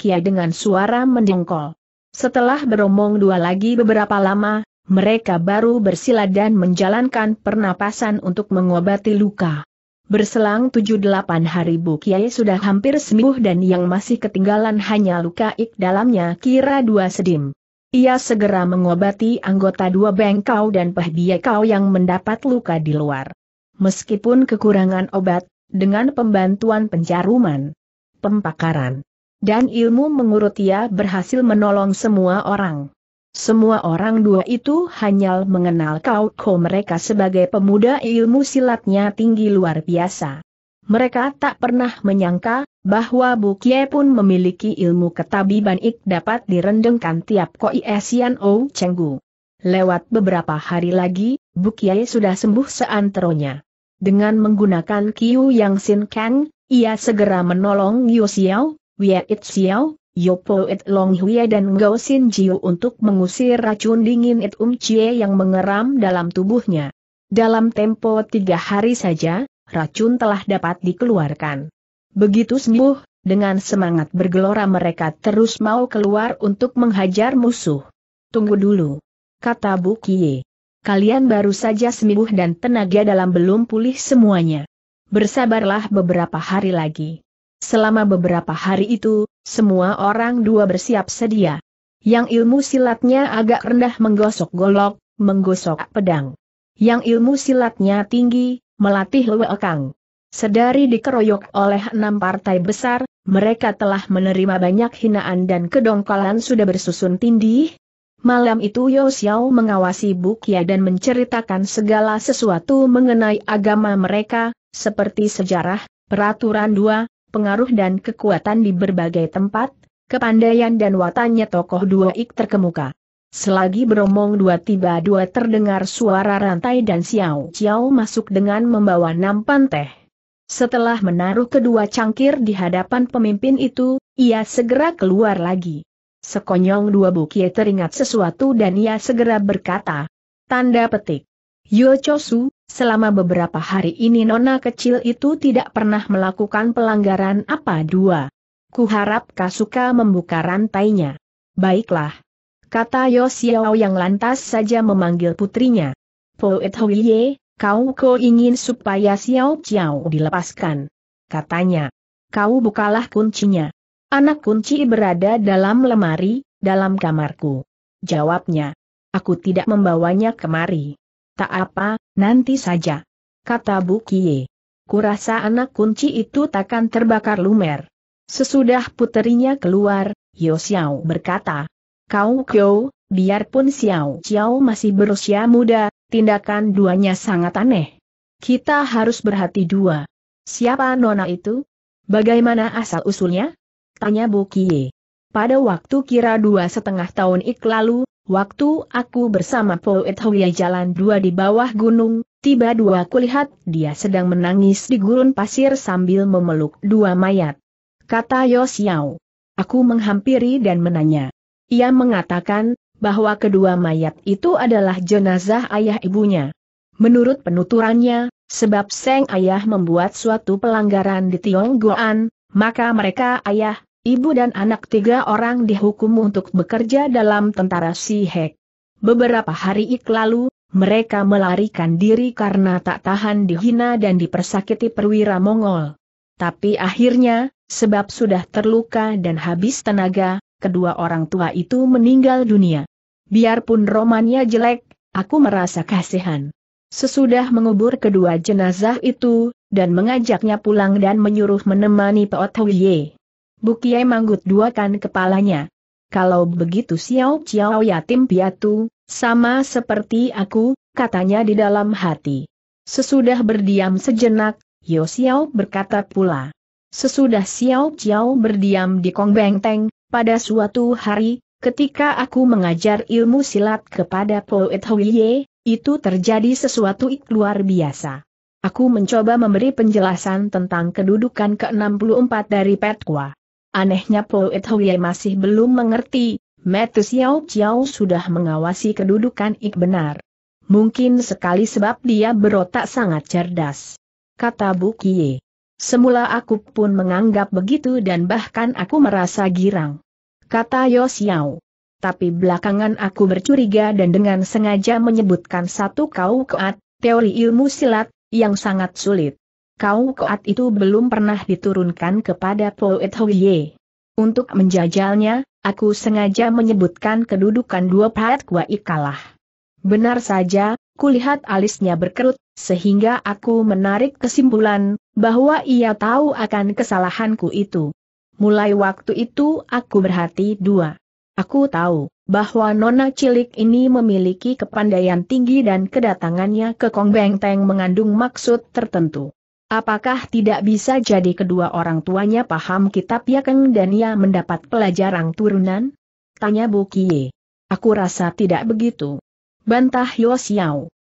Kia dengan suara mendengkol. Setelah beromong dua lagi beberapa lama, mereka baru bersila dan menjalankan pernapasan untuk mengobati luka. Berselang tujuh delapan hari Bu Kiai sudah hampir sembuh dan yang masih ketinggalan hanya luka ik dalamnya kira dua sedim. Ia segera mengobati anggota dua bengkau dan pahbiye yang mendapat luka di luar meskipun kekurangan obat, dengan pembantuan pencaruman, pempakaran, dan ilmu mengurut ia berhasil menolong semua orang. Semua orang dua itu hanya mengenal kau mereka sebagai pemuda ilmu silatnya tinggi luar biasa. Mereka tak pernah menyangka bahwa Bukie pun memiliki ilmu ketabiban ik dapat direndengkan tiap koi Asian O cenggu. Lewat beberapa hari lagi, Bukie sudah sembuh seanteronya. Dengan menggunakan kiu Yang Sin Kang, ia segera menolong Yu Xiao, Wei It Xiao, Yopo It Long Hui dan gao xin Jiu untuk mengusir racun dingin It Um Chie yang mengeram dalam tubuhnya. Dalam tempo tiga hari saja, racun telah dapat dikeluarkan. Begitu sembuh, dengan semangat bergelora mereka terus mau keluar untuk menghajar musuh. Tunggu dulu. Kata Bu Kie kalian baru saja sembuh dan tenaga dalam belum pulih semuanya. Bersabarlah beberapa hari lagi. Selama beberapa hari itu, semua orang dua bersiap sedia. Yang ilmu silatnya agak rendah menggosok golok, menggosok pedang. Yang ilmu silatnya tinggi, melatih lewekang. Sedari dikeroyok oleh enam partai besar, mereka telah menerima banyak hinaan dan kedongkolan sudah bersusun tindih, Malam itu Yo Xiao mengawasi Bukia dan menceritakan segala sesuatu mengenai agama mereka, seperti sejarah, peraturan dua, pengaruh dan kekuatan di berbagai tempat, kepandaian dan watanya tokoh dua ik terkemuka. Selagi beromong dua tiba dua terdengar suara rantai dan Xiao Xiao masuk dengan membawa nampan teh. Setelah menaruh kedua cangkir di hadapan pemimpin itu, ia segera keluar lagi. Sekonyong dua bukie teringat sesuatu dan ia segera berkata. Tanda petik. Yo Chosu, selama beberapa hari ini nona kecil itu tidak pernah melakukan pelanggaran apa dua. Kuharap Kasuka membuka rantainya. Baiklah. Kata Yo Xiao yang lantas saja memanggil putrinya. Poet Huiye, kau ko ingin supaya Xiao Xiao dilepaskan. Katanya. Kau bukalah kuncinya. Anak kunci berada dalam lemari, dalam kamarku. Jawabnya. Aku tidak membawanya kemari. Tak apa, nanti saja. Kata Bu Kie. Kurasa anak kunci itu takkan terbakar lumer. Sesudah puterinya keluar, Yo Xiao berkata. Kau Kyo, biarpun Xiao Xiao masih berusia muda, tindakan duanya sangat aneh. Kita harus berhati dua. Siapa nona itu? Bagaimana asal-usulnya? Tanya Bukie. Pada waktu kira dua setengah tahun ik lalu, waktu aku bersama Poet Hoya jalan dua di bawah gunung, tiba dua kulihat dia sedang menangis di gurun pasir sambil memeluk dua mayat. Kata Yosiao. Aku menghampiri dan menanya. Ia mengatakan, bahwa kedua mayat itu adalah jenazah ayah ibunya. Menurut penuturannya, sebab Seng ayah membuat suatu pelanggaran di Tionggoan, maka mereka ayah, Ibu dan anak tiga orang dihukum untuk bekerja dalam tentara Sihek. Beberapa hari ik lalu, mereka melarikan diri karena tak tahan dihina dan dipersakiti perwira Mongol. Tapi akhirnya, sebab sudah terluka dan habis tenaga, kedua orang tua itu meninggal dunia. Biarpun romannya jelek, aku merasa kasihan. Sesudah mengubur kedua jenazah itu, dan mengajaknya pulang dan menyuruh menemani Pak Huye. Bukiai manggut duakan kepalanya. Kalau begitu Xiao Xiao yatim piatu, sama seperti aku, katanya di dalam hati. Sesudah berdiam sejenak, Yo Xiao berkata pula. Sesudah Xiao Xiao berdiam di Kong Bengteng, pada suatu hari, ketika aku mengajar ilmu silat kepada Poet Huiye, itu terjadi sesuatu luar biasa. Aku mencoba memberi penjelasan tentang kedudukan ke-64 dari Petkwa. Anehnya Po Ethoye masih belum mengerti, Metu Xiao Chiao sudah mengawasi kedudukan Ik benar. Mungkin sekali sebab dia berotak sangat cerdas. Kata Bu Kie. Semula aku pun menganggap begitu dan bahkan aku merasa girang. Kata Yo Xiao. Tapi belakangan aku bercuriga dan dengan sengaja menyebutkan satu kau keat, teori ilmu silat, yang sangat sulit kau koat itu belum pernah diturunkan kepada Poet Hoye. Untuk menjajalnya, aku sengaja menyebutkan kedudukan dua pahat Kwai kalah. Benar saja, kulihat alisnya berkerut, sehingga aku menarik kesimpulan, bahwa ia tahu akan kesalahanku itu. Mulai waktu itu aku berhati dua. Aku tahu, bahwa nona cilik ini memiliki kepandaian tinggi dan kedatangannya ke Kong Beng Teng mengandung maksud tertentu. Apakah tidak bisa jadi kedua orang tuanya paham kitab Yakeng dan ia mendapat pelajaran turunan? Tanya Bu Kie. Aku rasa tidak begitu. Bantah Yo Xiao.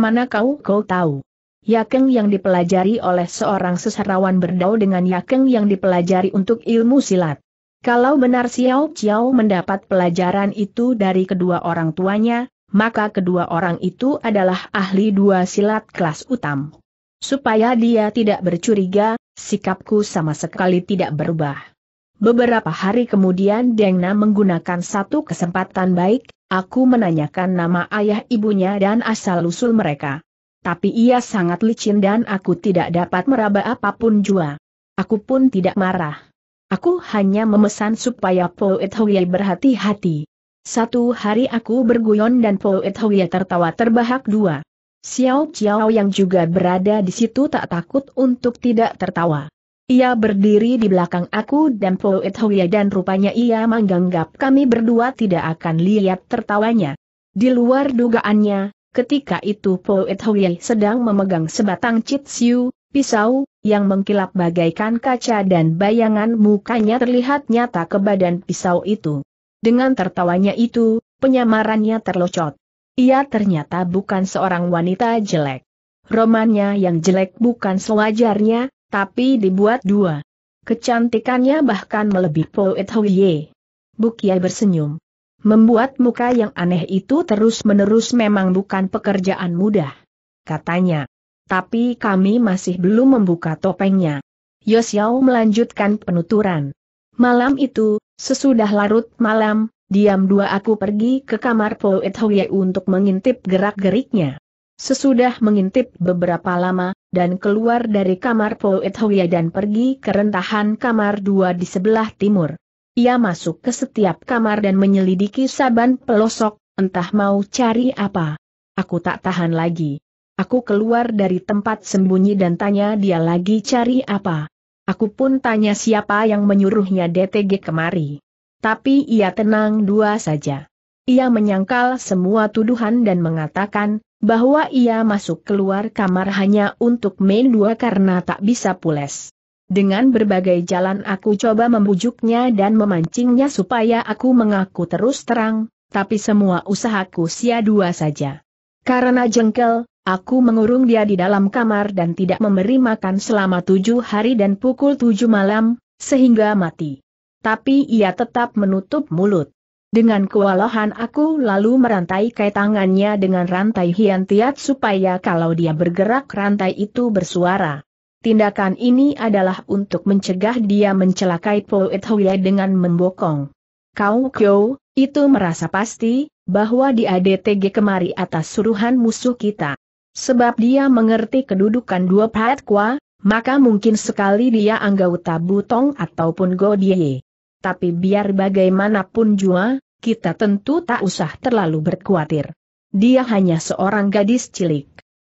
mana kau kau tahu. Yakeng yang dipelajari oleh seorang sesarawan berdau dengan Yakeng yang dipelajari untuk ilmu silat. Kalau benar Xiao Xiao mendapat pelajaran itu dari kedua orang tuanya, maka kedua orang itu adalah ahli dua silat kelas utama. Supaya dia tidak bercuriga, sikapku sama sekali tidak berubah. Beberapa hari kemudian Dengna menggunakan satu kesempatan baik, aku menanyakan nama ayah ibunya dan asal-usul mereka. Tapi ia sangat licin dan aku tidak dapat meraba apapun jua. Aku pun tidak marah. Aku hanya memesan supaya Poet Hoye berhati-hati. Satu hari aku berguyon dan Poet Hoye tertawa terbahak dua. Xiao Xiao yang juga berada di situ tak takut untuk tidak tertawa. Ia berdiri di belakang aku dan Po Hoya dan rupanya ia menganggap kami berdua tidak akan lihat tertawanya. Di luar dugaannya, ketika itu Po Hoya sedang memegang sebatang siu, pisau, yang mengkilap bagaikan kaca dan bayangan mukanya terlihat nyata ke badan pisau itu. Dengan tertawanya itu, penyamarannya terlocot. Ia ternyata bukan seorang wanita jelek. Romannya yang jelek bukan sewajarnya, tapi dibuat dua. Kecantikannya bahkan melebihi Poet Huye. Bukia bersenyum. Membuat muka yang aneh itu terus-menerus memang bukan pekerjaan mudah. Katanya. Tapi kami masih belum membuka topengnya. Yosiao melanjutkan penuturan. Malam itu, sesudah larut malam, Diam dua aku pergi ke kamar Poet Hoye untuk mengintip gerak-geriknya. Sesudah mengintip beberapa lama, dan keluar dari kamar Poet Hoya dan pergi ke rentahan kamar dua di sebelah timur. Ia masuk ke setiap kamar dan menyelidiki saban pelosok, entah mau cari apa. Aku tak tahan lagi. Aku keluar dari tempat sembunyi dan tanya dia lagi cari apa. Aku pun tanya siapa yang menyuruhnya DTG kemari tapi ia tenang dua saja. Ia menyangkal semua tuduhan dan mengatakan, bahwa ia masuk keluar kamar hanya untuk main dua karena tak bisa pules. Dengan berbagai jalan aku coba membujuknya dan memancingnya supaya aku mengaku terus terang, tapi semua usahaku sia dua saja. Karena jengkel, aku mengurung dia di dalam kamar dan tidak memberi makan selama tujuh hari dan pukul tujuh malam, sehingga mati tapi ia tetap menutup mulut. Dengan kewalahan aku lalu merantai kait tangannya dengan rantai hian supaya kalau dia bergerak rantai itu bersuara. Tindakan ini adalah untuk mencegah dia mencelakai Poet Huya dengan membokong. Kau Kyo, itu merasa pasti, bahwa dia DTG kemari atas suruhan musuh kita. Sebab dia mengerti kedudukan dua Paet Kwa, maka mungkin sekali dia anggota Butong ataupun Godie tapi biar bagaimanapun jua, kita tentu tak usah terlalu berkhawatir. Dia hanya seorang gadis cilik.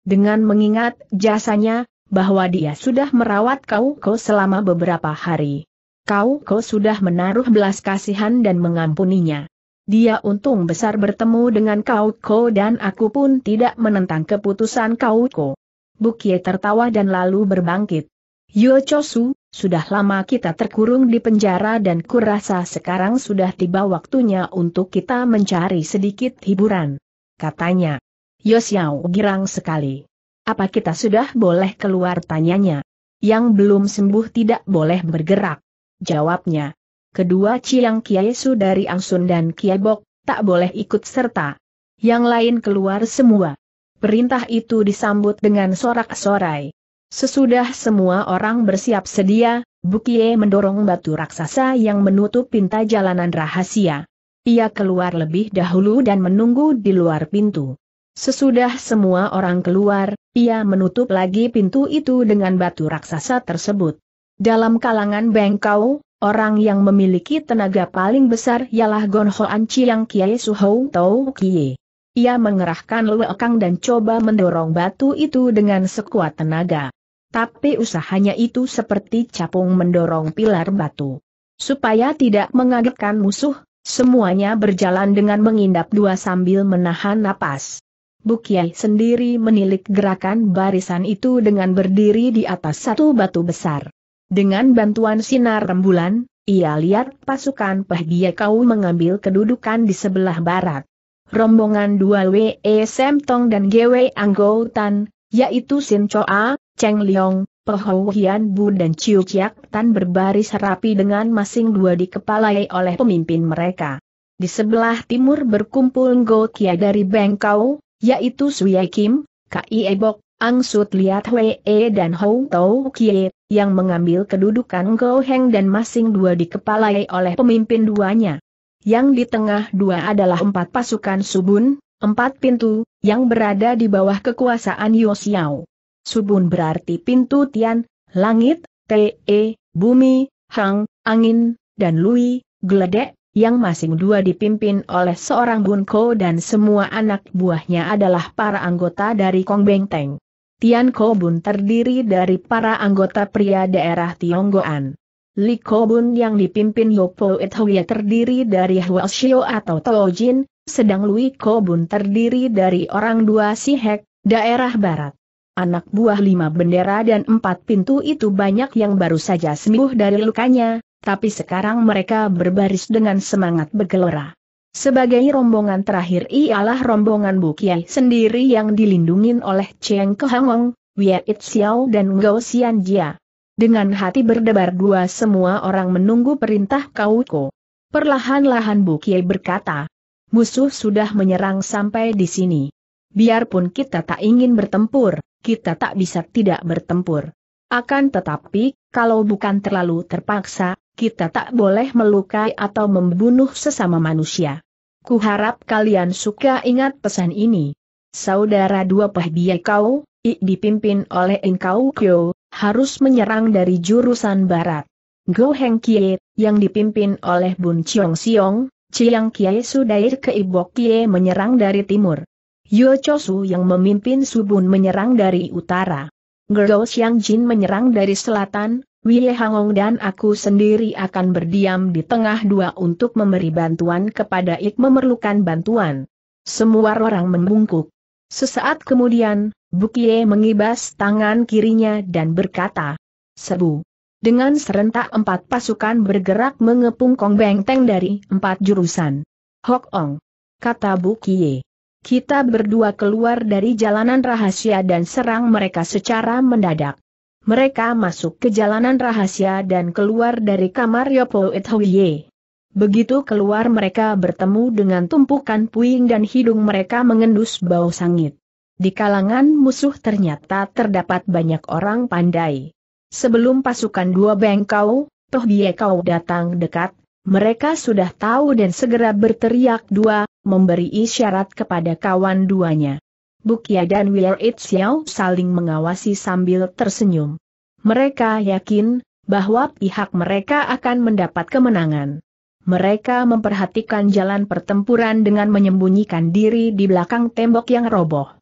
Dengan mengingat jasanya, bahwa dia sudah merawat kau kau selama beberapa hari. Kau kau sudah menaruh belas kasihan dan mengampuninya. Dia untung besar bertemu dengan kau kau dan aku pun tidak menentang keputusan kau kau. Bukie tertawa dan lalu berbangkit. Yo Chosu, sudah lama kita terkurung di penjara dan kurasa sekarang sudah tiba waktunya untuk kita mencari sedikit hiburan. Katanya. Yo Xiao girang sekali. Apa kita sudah boleh keluar tanyanya? Yang belum sembuh tidak boleh bergerak. Jawabnya. Kedua Ciang Kiai Su dari Angsun dan Kiai Bok, tak boleh ikut serta. Yang lain keluar semua. Perintah itu disambut dengan sorak-sorai. Sesudah semua orang bersiap sedia, Bukie mendorong batu raksasa yang menutup pintu jalanan rahasia. Ia keluar lebih dahulu dan menunggu di luar pintu. Sesudah semua orang keluar, ia menutup lagi pintu itu dengan batu raksasa tersebut. Dalam kalangan Bengkau, orang yang memiliki tenaga paling besar ialah Gonhoan Chiang Kiai Suhou Tau Kie. Ia mengerahkan lekang dan coba mendorong batu itu dengan sekuat tenaga tapi usahanya itu seperti capung mendorong pilar batu. Supaya tidak mengagetkan musuh, semuanya berjalan dengan mengindap dua sambil menahan napas. Bukiai sendiri menilik gerakan barisan itu dengan berdiri di atas satu batu besar. Dengan bantuan sinar rembulan, ia lihat pasukan Pehbia Kau mengambil kedudukan di sebelah barat. Rombongan dua WE Semtong dan GW Anggotan, yaitu Sin Choa, Cheng Liong, Pohou Hian Bu dan Chiu Chiak Tan berbaris rapi dengan masing dua dikepalai oleh pemimpin mereka. Di sebelah timur berkumpul Ngo Kia dari Bengkau, yaitu Suya Kim, Kai Ebok, Ang Sut Liat Hwee dan Hou Tau Kie, yang mengambil kedudukan Ngo Heng dan masing dua dikepalai oleh pemimpin duanya. Yang di tengah dua adalah empat pasukan Subun, empat pintu, yang berada di bawah kekuasaan Yosiao. Subun berarti pintu Tian, langit, te, e, bumi, hang, angin, dan lui, geledek, yang masing dua dipimpin oleh seorang bunko dan semua anak buahnya adalah para anggota dari Kong Bengteng. Tian Bun terdiri dari para anggota pria daerah Tionggoan. Li bun yang dipimpin Yopo Ethoya terdiri dari Hua Shio atau Tojin, sedang Lui bun terdiri dari orang dua Sihek, daerah barat. Anak buah lima bendera dan empat pintu itu banyak yang baru saja sembuh dari lukanya, tapi sekarang mereka berbaris dengan semangat bergelora. Sebagai rombongan terakhir ialah rombongan Bu sendiri yang dilindungi oleh Cheng Kehangong, Wei Xiao dan Gao Xianjia. Dengan hati berdebar dua semua orang menunggu perintah Kauko. Perlahan-lahan Bu berkata, musuh sudah menyerang sampai di sini. Biarpun kita tak ingin bertempur, kita tak bisa tidak bertempur. Akan tetapi, kalau bukan terlalu terpaksa, kita tak boleh melukai atau membunuh sesama manusia. Kuharap kalian suka ingat pesan ini. Saudara dua pahbiya kau, ik dipimpin oleh engkau Kyo, harus menyerang dari jurusan barat. Go Heng Kie, yang dipimpin oleh Bun Chiong Siong, Chiang Kie Sudair ke Ibok Kie menyerang dari timur. Yuo Chosu yang memimpin Subun menyerang dari utara. Gerdo Xiang Jin menyerang dari selatan, Wei Hangong dan aku sendiri akan berdiam di tengah dua untuk memberi bantuan kepada Ik memerlukan bantuan. Semua orang membungkuk. Sesaat kemudian, Bukie mengibas tangan kirinya dan berkata, Sebu. Dengan serentak empat pasukan bergerak mengepung Kong Beng Teng dari empat jurusan. Hok Ong. Kata Bukie. Kita berdua keluar dari jalanan rahasia dan serang mereka secara mendadak. Mereka masuk ke jalanan rahasia dan keluar dari kamar Yopo Ithoye. Begitu keluar mereka bertemu dengan tumpukan puing dan hidung mereka mengendus bau sangit. Di kalangan musuh ternyata terdapat banyak orang pandai. Sebelum pasukan dua bengkau, Toh Bie Kau datang dekat, mereka sudah tahu dan segera berteriak dua, memberi isyarat kepada kawan duanya. Bukia dan Weir It Xiao saling mengawasi sambil tersenyum. Mereka yakin bahwa pihak mereka akan mendapat kemenangan. Mereka memperhatikan jalan pertempuran dengan menyembunyikan diri di belakang tembok yang roboh.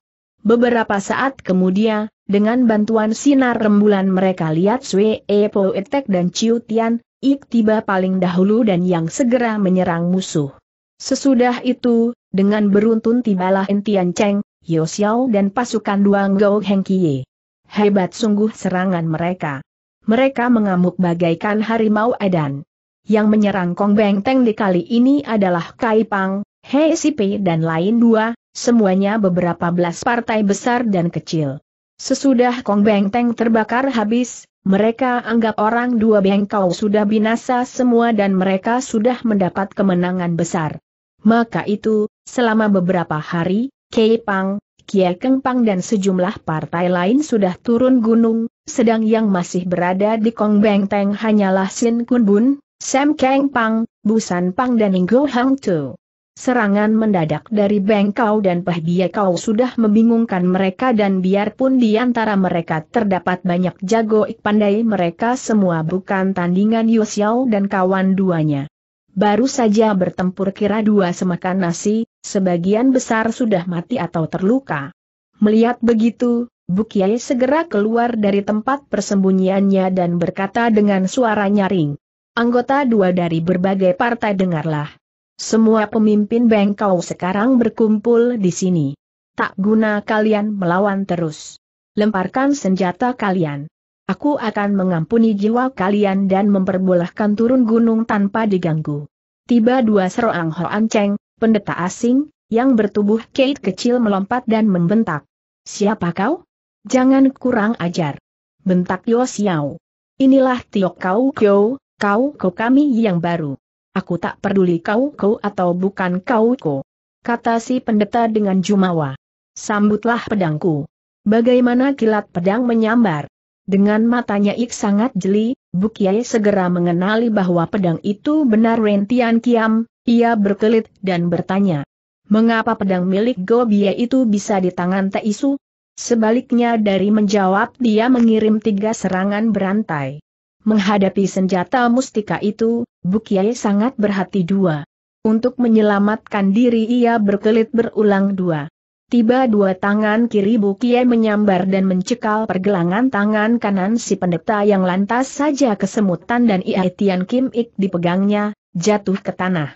Beberapa saat kemudian, dengan bantuan sinar rembulan mereka lihat Sue Epo Etek dan Ciu Tian, Ik tiba paling dahulu dan yang segera menyerang musuh. Sesudah itu, dengan beruntun tibalah Entian Cheng, Yo Xiao dan pasukan Duang Gou Heng Kie. Hebat sungguh serangan mereka. Mereka mengamuk bagaikan harimau edan. Yang menyerang Kong Beng Teng di kali ini adalah Kai Pang, Hei Pei dan lain dua, semuanya beberapa belas partai besar dan kecil. Sesudah Kong Beng Teng terbakar habis, mereka anggap orang dua bengkau sudah binasa semua dan mereka sudah mendapat kemenangan besar. Maka itu, selama beberapa hari, Kei Pang, Kie Keng Pang dan sejumlah partai lain sudah turun gunung, sedang yang masih berada di Kong Beng Teng hanyalah Sin Kun Bun, Sam Keng Pang, Busan Pang dan Ngo Hang Tu. Serangan mendadak dari Bengkau dan Kau sudah membingungkan mereka dan biarpun di antara mereka terdapat banyak jago ikpandai mereka semua bukan tandingan Yosiao dan kawan duanya. Baru saja bertempur kira dua semakan nasi, sebagian besar sudah mati atau terluka. Melihat begitu, Bukiai segera keluar dari tempat persembunyiannya dan berkata dengan suara nyaring. Anggota dua dari berbagai partai dengarlah semua pemimpin bengkau sekarang berkumpul di sini. Tak guna kalian melawan terus. Lemparkan senjata kalian. Aku akan mengampuni jiwa kalian dan memperbolehkan turun gunung tanpa diganggu. Tiba dua seroang Hoan Cheng, pendeta asing, yang bertubuh Kate kecil melompat dan membentak. Siapa kau? Jangan kurang ajar. Bentak Yo Xiao. Inilah Tio Kau Kyo, Kau Kau kami yang baru aku tak peduli kau kau atau bukan kau kau. Kata si pendeta dengan jumawa. Sambutlah pedangku. Bagaimana kilat pedang menyambar? Dengan matanya Ik sangat jeli, Bukiai segera mengenali bahwa pedang itu benar Rentian Kiam, ia berkelit dan bertanya. Mengapa pedang milik Gobia itu bisa di tangan Taisu? Sebaliknya dari menjawab dia mengirim tiga serangan berantai. Menghadapi senjata mustika itu, Bukiai sangat berhati dua. Untuk menyelamatkan diri ia berkelit berulang dua. Tiba dua tangan kiri Bukiai menyambar dan mencekal pergelangan tangan kanan si pendeta yang lantas saja kesemutan dan ia Tian Kim Ik dipegangnya, jatuh ke tanah.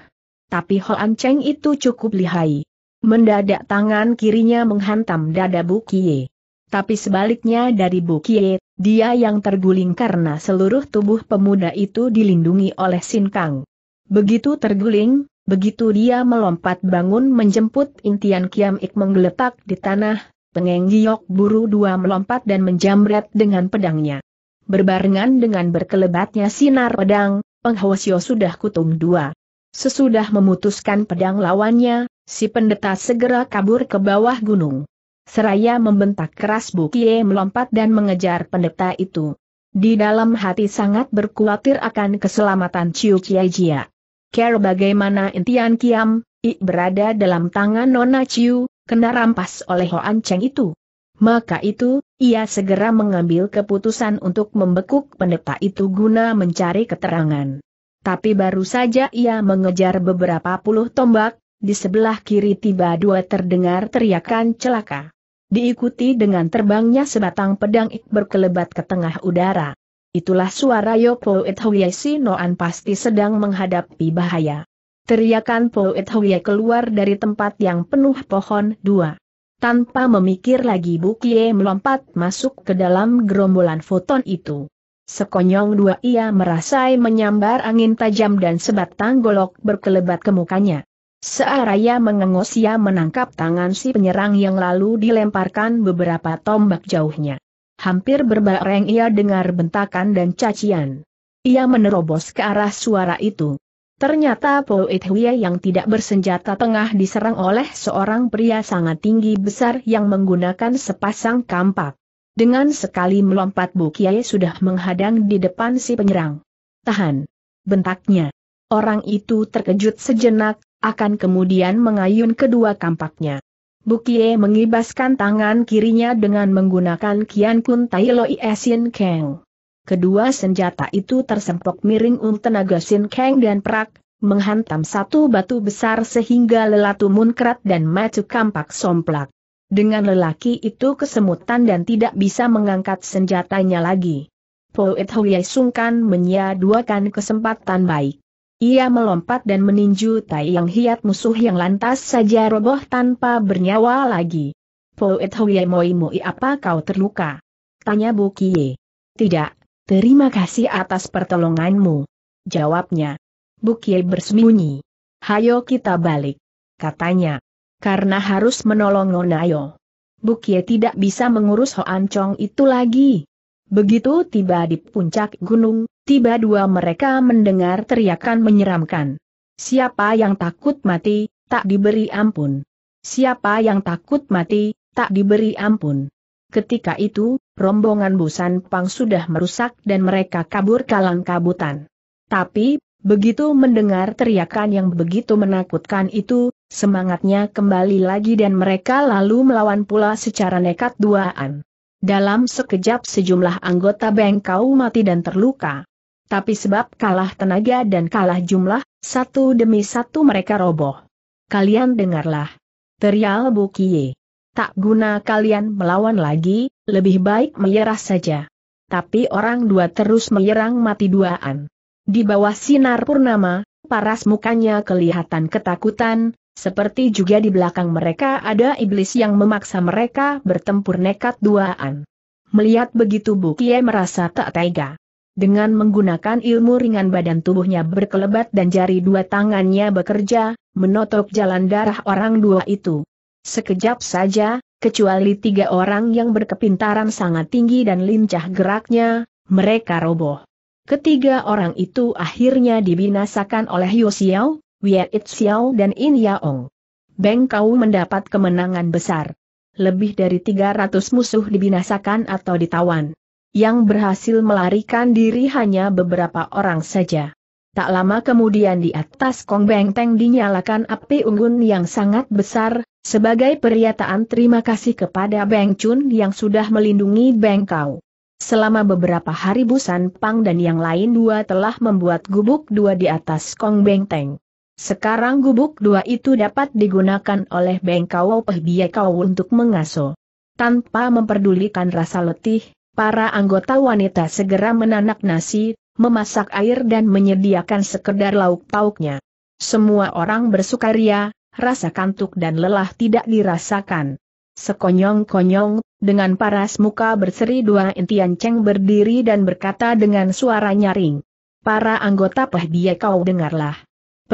Tapi Hoan Cheng itu cukup lihai. Mendadak tangan kirinya menghantam dada Bukiai. Tapi sebaliknya dari Bukiai, dia yang terguling karena seluruh tubuh pemuda itu dilindungi oleh Sin Kang. Begitu terguling, begitu dia melompat bangun menjemput intian Kiam Ik menggeletak di tanah, Pengeng Giok buru dua melompat dan menjamret dengan pedangnya. Berbarengan dengan berkelebatnya sinar pedang, Penghwasyo sudah kutung dua. Sesudah memutuskan pedang lawannya, si pendeta segera kabur ke bawah gunung. Seraya membentak keras Bukie melompat dan mengejar pendeta itu. Di dalam hati sangat berkuatir akan keselamatan Ciu Kiai Jia. Care bagaimana Intian Kiam, Ik berada dalam tangan Nona Ciu, kena rampas oleh Hoan Cheng itu. Maka itu, ia segera mengambil keputusan untuk membekuk pendeta itu guna mencari keterangan. Tapi baru saja ia mengejar beberapa puluh tombak, di sebelah kiri tiba dua terdengar teriakan celaka. Diikuti dengan terbangnya sebatang pedang ik berkelebat ke tengah udara. Itulah suara Yopo si Noan pasti sedang menghadapi bahaya. Teriakan Poet Hoye keluar dari tempat yang penuh pohon dua. Tanpa memikir lagi Bukie melompat masuk ke dalam gerombolan foton itu. Sekonyong dua ia merasai menyambar angin tajam dan sebatang golok berkelebat ke mukanya. Searaya mengengos ia menangkap tangan si penyerang yang lalu dilemparkan beberapa tombak jauhnya. Hampir berbareng ia dengar bentakan dan cacian. Ia menerobos ke arah suara itu. Ternyata Poet Huye yang tidak bersenjata tengah diserang oleh seorang pria sangat tinggi besar yang menggunakan sepasang kampak. Dengan sekali melompat Bu Kiai sudah menghadang di depan si penyerang. Tahan! Bentaknya. Orang itu terkejut sejenak, akan kemudian mengayun kedua kampaknya. Bukie mengibaskan tangan kirinya dengan menggunakan Kian Kun Tai Loi Sin Kang. Kedua senjata itu tersempok miring un um tenaga Sin Kang dan Prak, menghantam satu batu besar sehingga lelatu munkrat dan macu kampak somplak. Dengan lelaki itu kesemutan dan tidak bisa mengangkat senjatanya lagi. Poet Hoye sungkan duakan kesempatan baik. Ia melompat dan meninju Tai Yang Hiat musuh yang lantas saja roboh tanpa bernyawa lagi. Poet Hoye Moi Moi apa kau terluka? Tanya Bu Kie. Tidak, terima kasih atas pertolonganmu. Jawabnya. Bu Kie bersembunyi. Hayo kita balik. Katanya. Karena harus menolong Nonayo. Bu Kie tidak bisa mengurus Hoan Chong itu lagi. Begitu tiba di puncak gunung, tiba dua mereka mendengar teriakan menyeramkan. Siapa yang takut mati, tak diberi ampun. Siapa yang takut mati, tak diberi ampun. Ketika itu, rombongan Busan Pang sudah merusak dan mereka kabur kalang kabutan. Tapi, begitu mendengar teriakan yang begitu menakutkan itu, semangatnya kembali lagi dan mereka lalu melawan pula secara nekat duaan. Dalam sekejap sejumlah anggota bengkau mati dan terluka. Tapi sebab kalah tenaga dan kalah jumlah, satu demi satu mereka roboh. Kalian dengarlah. Terial Bukie. Tak guna kalian melawan lagi, lebih baik menyerah saja. Tapi orang dua terus menyerang mati duaan. Di bawah sinar purnama, paras mukanya kelihatan ketakutan, seperti juga di belakang mereka ada iblis yang memaksa mereka bertempur nekat duaan. Melihat begitu Bukie merasa tak tega. Dengan menggunakan ilmu ringan badan tubuhnya berkelebat dan jari dua tangannya bekerja, menotok jalan darah orang dua itu. Sekejap saja, kecuali tiga orang yang berkepintaran sangat tinggi dan lincah geraknya, mereka roboh. Ketiga orang itu akhirnya dibinasakan oleh Yosiao, Wei It Xiao dan In Yaong. Beng Kau mendapat kemenangan besar. Lebih dari 300 musuh dibinasakan atau ditawan. Yang berhasil melarikan diri hanya beberapa orang saja. Tak lama kemudian di atas Kong Teng dinyalakan api unggun yang sangat besar, sebagai pernyataan terima kasih kepada Beng Chun yang sudah melindungi Beng Kau. Selama beberapa hari Busan Pang dan yang lain dua telah membuat gubuk dua di atas Kong Teng. Sekarang gubuk dua itu dapat digunakan oleh Bengkau Pehbiakau untuk mengaso. Tanpa memperdulikan rasa letih, para anggota wanita segera menanak nasi, memasak air dan menyediakan sekedar lauk pauknya. Semua orang bersukaria, rasa kantuk dan lelah tidak dirasakan. Sekonyong-konyong, dengan paras muka berseri dua intian ceng berdiri dan berkata dengan suara nyaring. Para anggota kau dengarlah.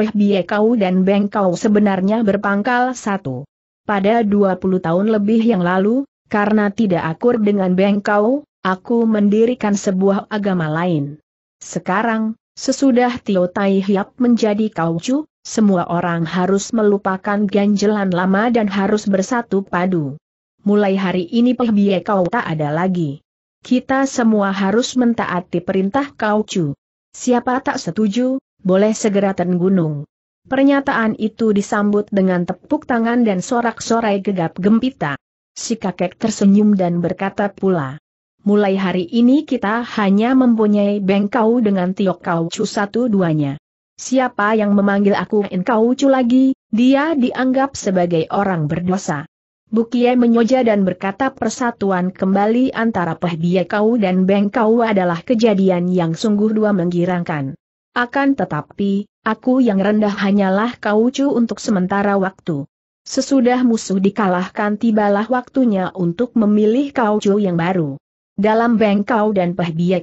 Bie kau dan Beng kau sebenarnya berpangkal satu. Pada 20 tahun lebih yang lalu, karena tidak akur dengan Beng kau, aku mendirikan sebuah agama lain. Sekarang, sesudah Tio Tai Hiap menjadi Chu, semua orang harus melupakan ganjelan lama dan harus bersatu padu. Mulai hari ini Bie kau tak ada lagi. Kita semua harus mentaati perintah Chu. Siapa tak setuju, boleh segera gunung. Pernyataan itu disambut dengan tepuk tangan dan sorak-sorai gegap gempita. Si kakek tersenyum dan berkata pula, Mulai hari ini kita hanya mempunyai bengkau dengan Tiok Kau Chu satu-duanya. Siapa yang memanggil aku Kau Chu lagi, dia dianggap sebagai orang berdosa. Bukie menyoja dan berkata persatuan kembali antara Pehbie Kau dan Bengkau adalah kejadian yang sungguh dua menggirangkan. Akan tetapi, aku yang rendah hanyalah kaucu untuk sementara waktu. Sesudah musuh dikalahkan tibalah waktunya untuk memilih kaucu yang baru. Dalam Bengkau dan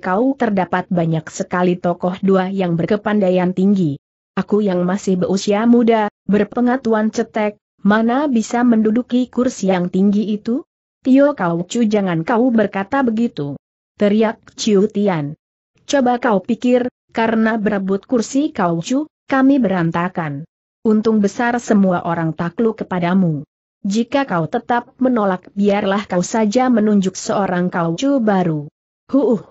kau terdapat banyak sekali tokoh dua yang berkepandaian tinggi. Aku yang masih berusia muda, berpengatuan cetek, mana bisa menduduki kursi yang tinggi itu? Tio Kau jangan kau berkata begitu. Teriak Ciu Tian. Coba kau pikir, karena berebut kursi kaucu, kami berantakan. Untung besar semua orang takluk kepadamu. Jika kau tetap menolak biarlah kau saja menunjuk seorang kaucu baru. Huuh.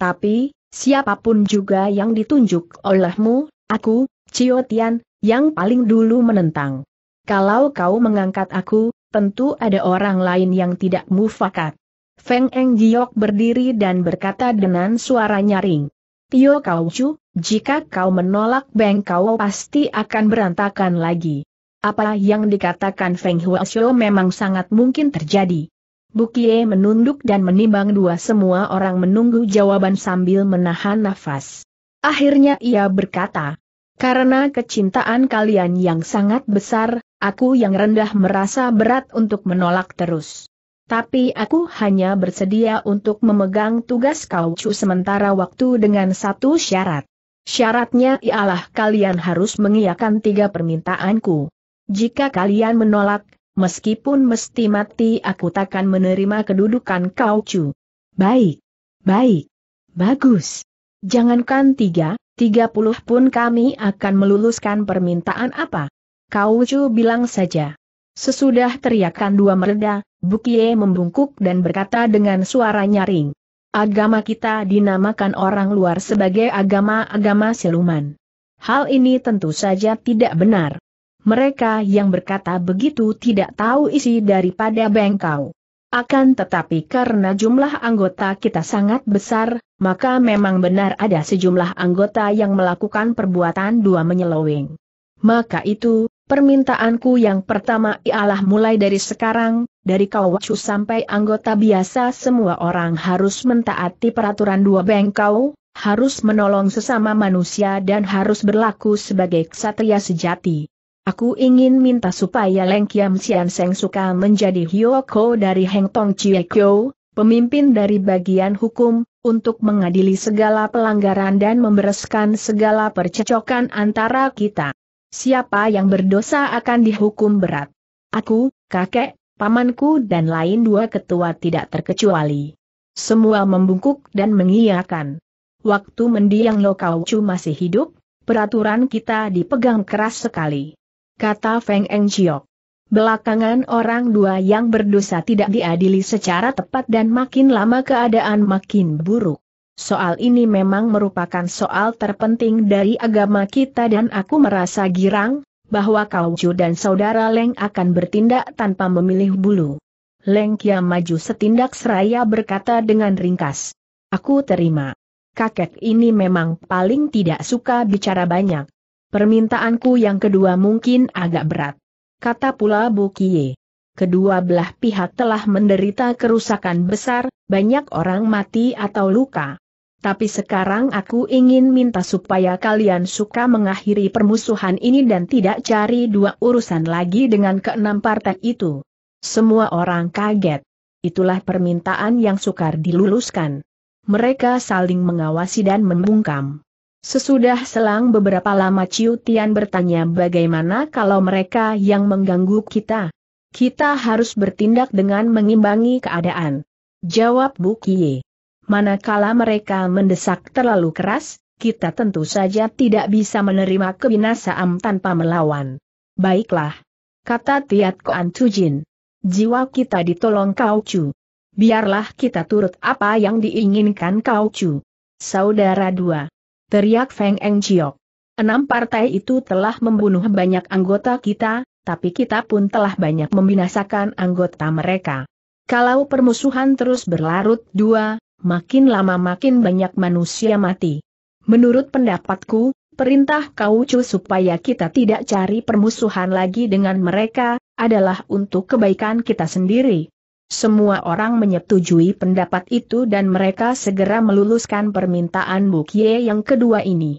Tapi, siapapun juga yang ditunjuk olehmu, aku, Ciotian, yang paling dulu menentang. Kalau kau mengangkat aku, tentu ada orang lain yang tidak mufakat. Feng Eng Giok berdiri dan berkata dengan suara nyaring. Tio Chu, jika kau menolak Beng Kau pasti akan berantakan lagi. Apa yang dikatakan Feng Huasyo memang sangat mungkin terjadi. Bukie menunduk dan menimbang dua semua orang menunggu jawaban sambil menahan nafas. Akhirnya ia berkata, karena kecintaan kalian yang sangat besar, aku yang rendah merasa berat untuk menolak terus. Tapi aku hanya bersedia untuk memegang tugas kau cu sementara waktu dengan satu syarat. Syaratnya ialah kalian harus mengiyakan tiga permintaanku. Jika kalian menolak, meskipun mesti mati aku takkan menerima kedudukan kau cu. Baik. Baik. Bagus. Jangankan tiga, tiga puluh pun kami akan meluluskan permintaan apa. Kau cu bilang saja. Sesudah teriakan dua mereda, Bukie membungkuk dan berkata dengan suara nyaring. Agama kita dinamakan orang luar sebagai agama-agama siluman. Hal ini tentu saja tidak benar. Mereka yang berkata begitu tidak tahu isi daripada bengkau. Akan tetapi karena jumlah anggota kita sangat besar, maka memang benar ada sejumlah anggota yang melakukan perbuatan dua menyeloweng. Maka itu, Permintaanku yang pertama ialah mulai dari sekarang, dari kawacu sampai anggota biasa semua orang harus mentaati peraturan dua bengkau, harus menolong sesama manusia dan harus berlaku sebagai ksatria sejati. Aku ingin minta supaya Leng Kiam Sian Seng Suka menjadi Hyoko dari Heng Tong Chie Kyo, pemimpin dari bagian hukum, untuk mengadili segala pelanggaran dan membereskan segala percecokan antara kita. Siapa yang berdosa akan dihukum berat. Aku, kakek, pamanku dan lain dua ketua tidak terkecuali. Semua membungkuk dan mengiyakan. Waktu mendiang Lokaucu masih hidup, peraturan kita dipegang keras sekali. Kata Feng Eng Chiok. Belakangan orang dua yang berdosa tidak diadili secara tepat dan makin lama keadaan makin buruk. Soal ini memang merupakan soal terpenting dari agama kita dan aku merasa girang, bahwa Kauju dan saudara Leng akan bertindak tanpa memilih bulu. Leng Kia maju setindak seraya berkata dengan ringkas. Aku terima. Kakek ini memang paling tidak suka bicara banyak. Permintaanku yang kedua mungkin agak berat. Kata pula Bu Kie kedua belah pihak telah menderita kerusakan besar, banyak orang mati atau luka. Tapi sekarang aku ingin minta supaya kalian suka mengakhiri permusuhan ini dan tidak cari dua urusan lagi dengan keenam partai itu. Semua orang kaget. Itulah permintaan yang sukar diluluskan. Mereka saling mengawasi dan membungkam. Sesudah selang beberapa lama Ciu Tian bertanya bagaimana kalau mereka yang mengganggu kita. Kita harus bertindak dengan mengimbangi keadaan. Jawab Bu Bukie. Manakala mereka mendesak terlalu keras, kita tentu saja tidak bisa menerima kebinasaan tanpa melawan. Baiklah. Kata Tiat Koan Tujin. Jiwa kita ditolong Kau Chu. Biarlah kita turut apa yang diinginkan Kau Chu. Saudara dua. Teriak Feng Eng Chiok. Enam partai itu telah membunuh banyak anggota kita, tapi kita pun telah banyak membinasakan anggota mereka. Kalau permusuhan terus berlarut dua, makin lama makin banyak manusia mati. Menurut pendapatku, perintah Kaucu supaya kita tidak cari permusuhan lagi dengan mereka, adalah untuk kebaikan kita sendiri. Semua orang menyetujui pendapat itu dan mereka segera meluluskan permintaan Bukye yang kedua ini.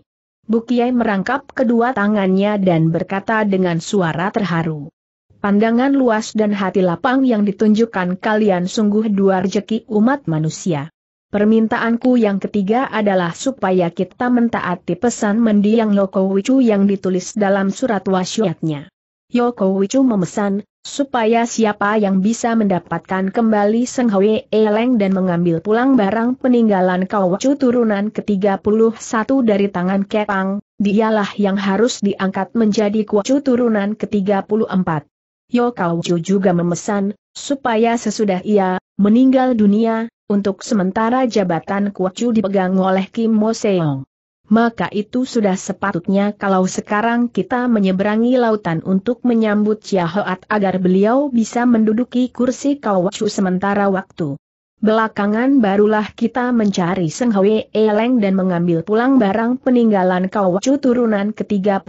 Bukiai merangkap kedua tangannya dan berkata dengan suara terharu. Pandangan luas dan hati lapang yang ditunjukkan kalian sungguh dua rejeki umat manusia. Permintaanku yang ketiga adalah supaya kita mentaati pesan mendiang Loko Wicu yang ditulis dalam surat wasiatnya. Yoko Wicu memesan, supaya siapa yang bisa mendapatkan kembali Seng Hwe Eleng dan mengambil pulang barang peninggalan Wicu turunan ke-31 dari tangan Kepang, dialah yang harus diangkat menjadi Kawacu turunan ke-34. Wicu juga memesan, supaya sesudah ia meninggal dunia, untuk sementara jabatan Kuacu dipegang oleh Kim Mo Seong maka itu sudah sepatutnya kalau sekarang kita menyeberangi lautan untuk menyambut Ciahoat agar beliau bisa menduduki kursi Kawacu sementara waktu. Belakangan barulah kita mencari Seng Hwe Eleng dan mengambil pulang barang peninggalan Kawacu turunan ke-31.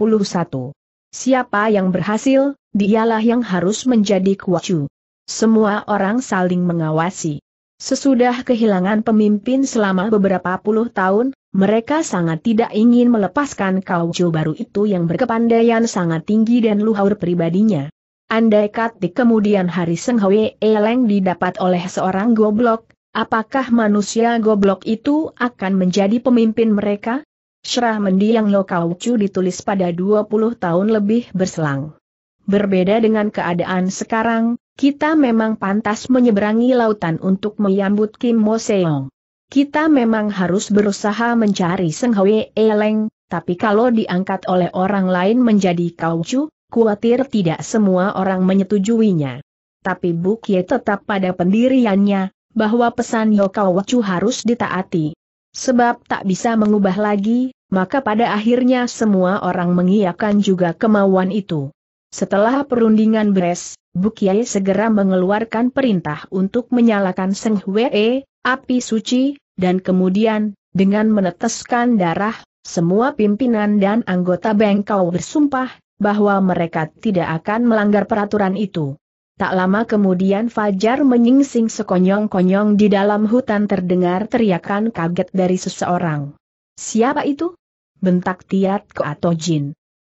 Siapa yang berhasil, dialah yang harus menjadi Kawacu. Semua orang saling mengawasi. Sesudah kehilangan pemimpin selama beberapa puluh tahun, mereka sangat tidak ingin melepaskan Kaujo baru itu yang berkepandaian sangat tinggi dan luhur pribadinya. Andai kata kemudian hari Seng Hwe Eleng didapat oleh seorang goblok, apakah manusia goblok itu akan menjadi pemimpin mereka? Syrah mendiang Lo Kaucu ditulis pada 20 tahun lebih berselang. Berbeda dengan keadaan sekarang, kita memang pantas menyeberangi lautan untuk menyambut Kim Mo Seong. Kita memang harus berusaha mencari Seng Hwe Eleng, tapi kalau diangkat oleh orang lain menjadi kaucu, kuatir tidak semua orang menyetujuinya. Tapi Kie tetap pada pendiriannya, bahwa pesan Kau-chu harus ditaati. Sebab tak bisa mengubah lagi, maka pada akhirnya semua orang mengiyakan juga kemauan itu. Setelah perundingan beres, Bukiai segera mengeluarkan perintah untuk menyalakan Seng Hwee, api suci, dan kemudian, dengan meneteskan darah, semua pimpinan dan anggota Bengkau bersumpah bahwa mereka tidak akan melanggar peraturan itu. Tak lama kemudian Fajar menyingsing sekonyong-konyong di dalam hutan terdengar teriakan kaget dari seseorang. Siapa itu? Bentak Tiat Ko atau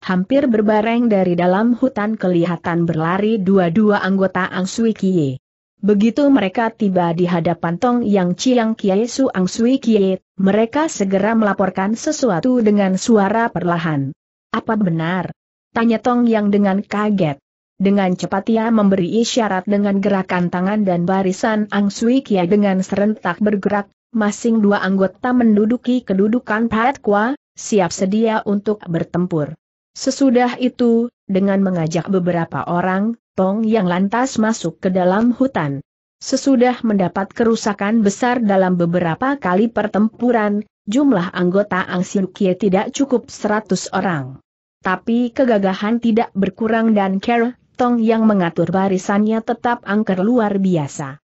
hampir berbareng dari dalam hutan kelihatan berlari dua-dua anggota Ang Sui Kie. Begitu mereka tiba di hadapan Tong Yang Chiang Kie Su Ang Sui Kie, mereka segera melaporkan sesuatu dengan suara perlahan. Apa benar? Tanya Tong Yang dengan kaget. Dengan cepat ia memberi isyarat dengan gerakan tangan dan barisan Ang Sui Kie dengan serentak bergerak, masing dua anggota menduduki kedudukan Pat Kwa, siap sedia untuk bertempur. Sesudah itu, dengan mengajak beberapa orang, Tong yang lantas masuk ke dalam hutan. Sesudah mendapat kerusakan besar dalam beberapa kali pertempuran, jumlah anggota Ang Siukie tidak cukup 100 orang. Tapi kegagahan tidak berkurang dan Care Tong yang mengatur barisannya tetap angker luar biasa.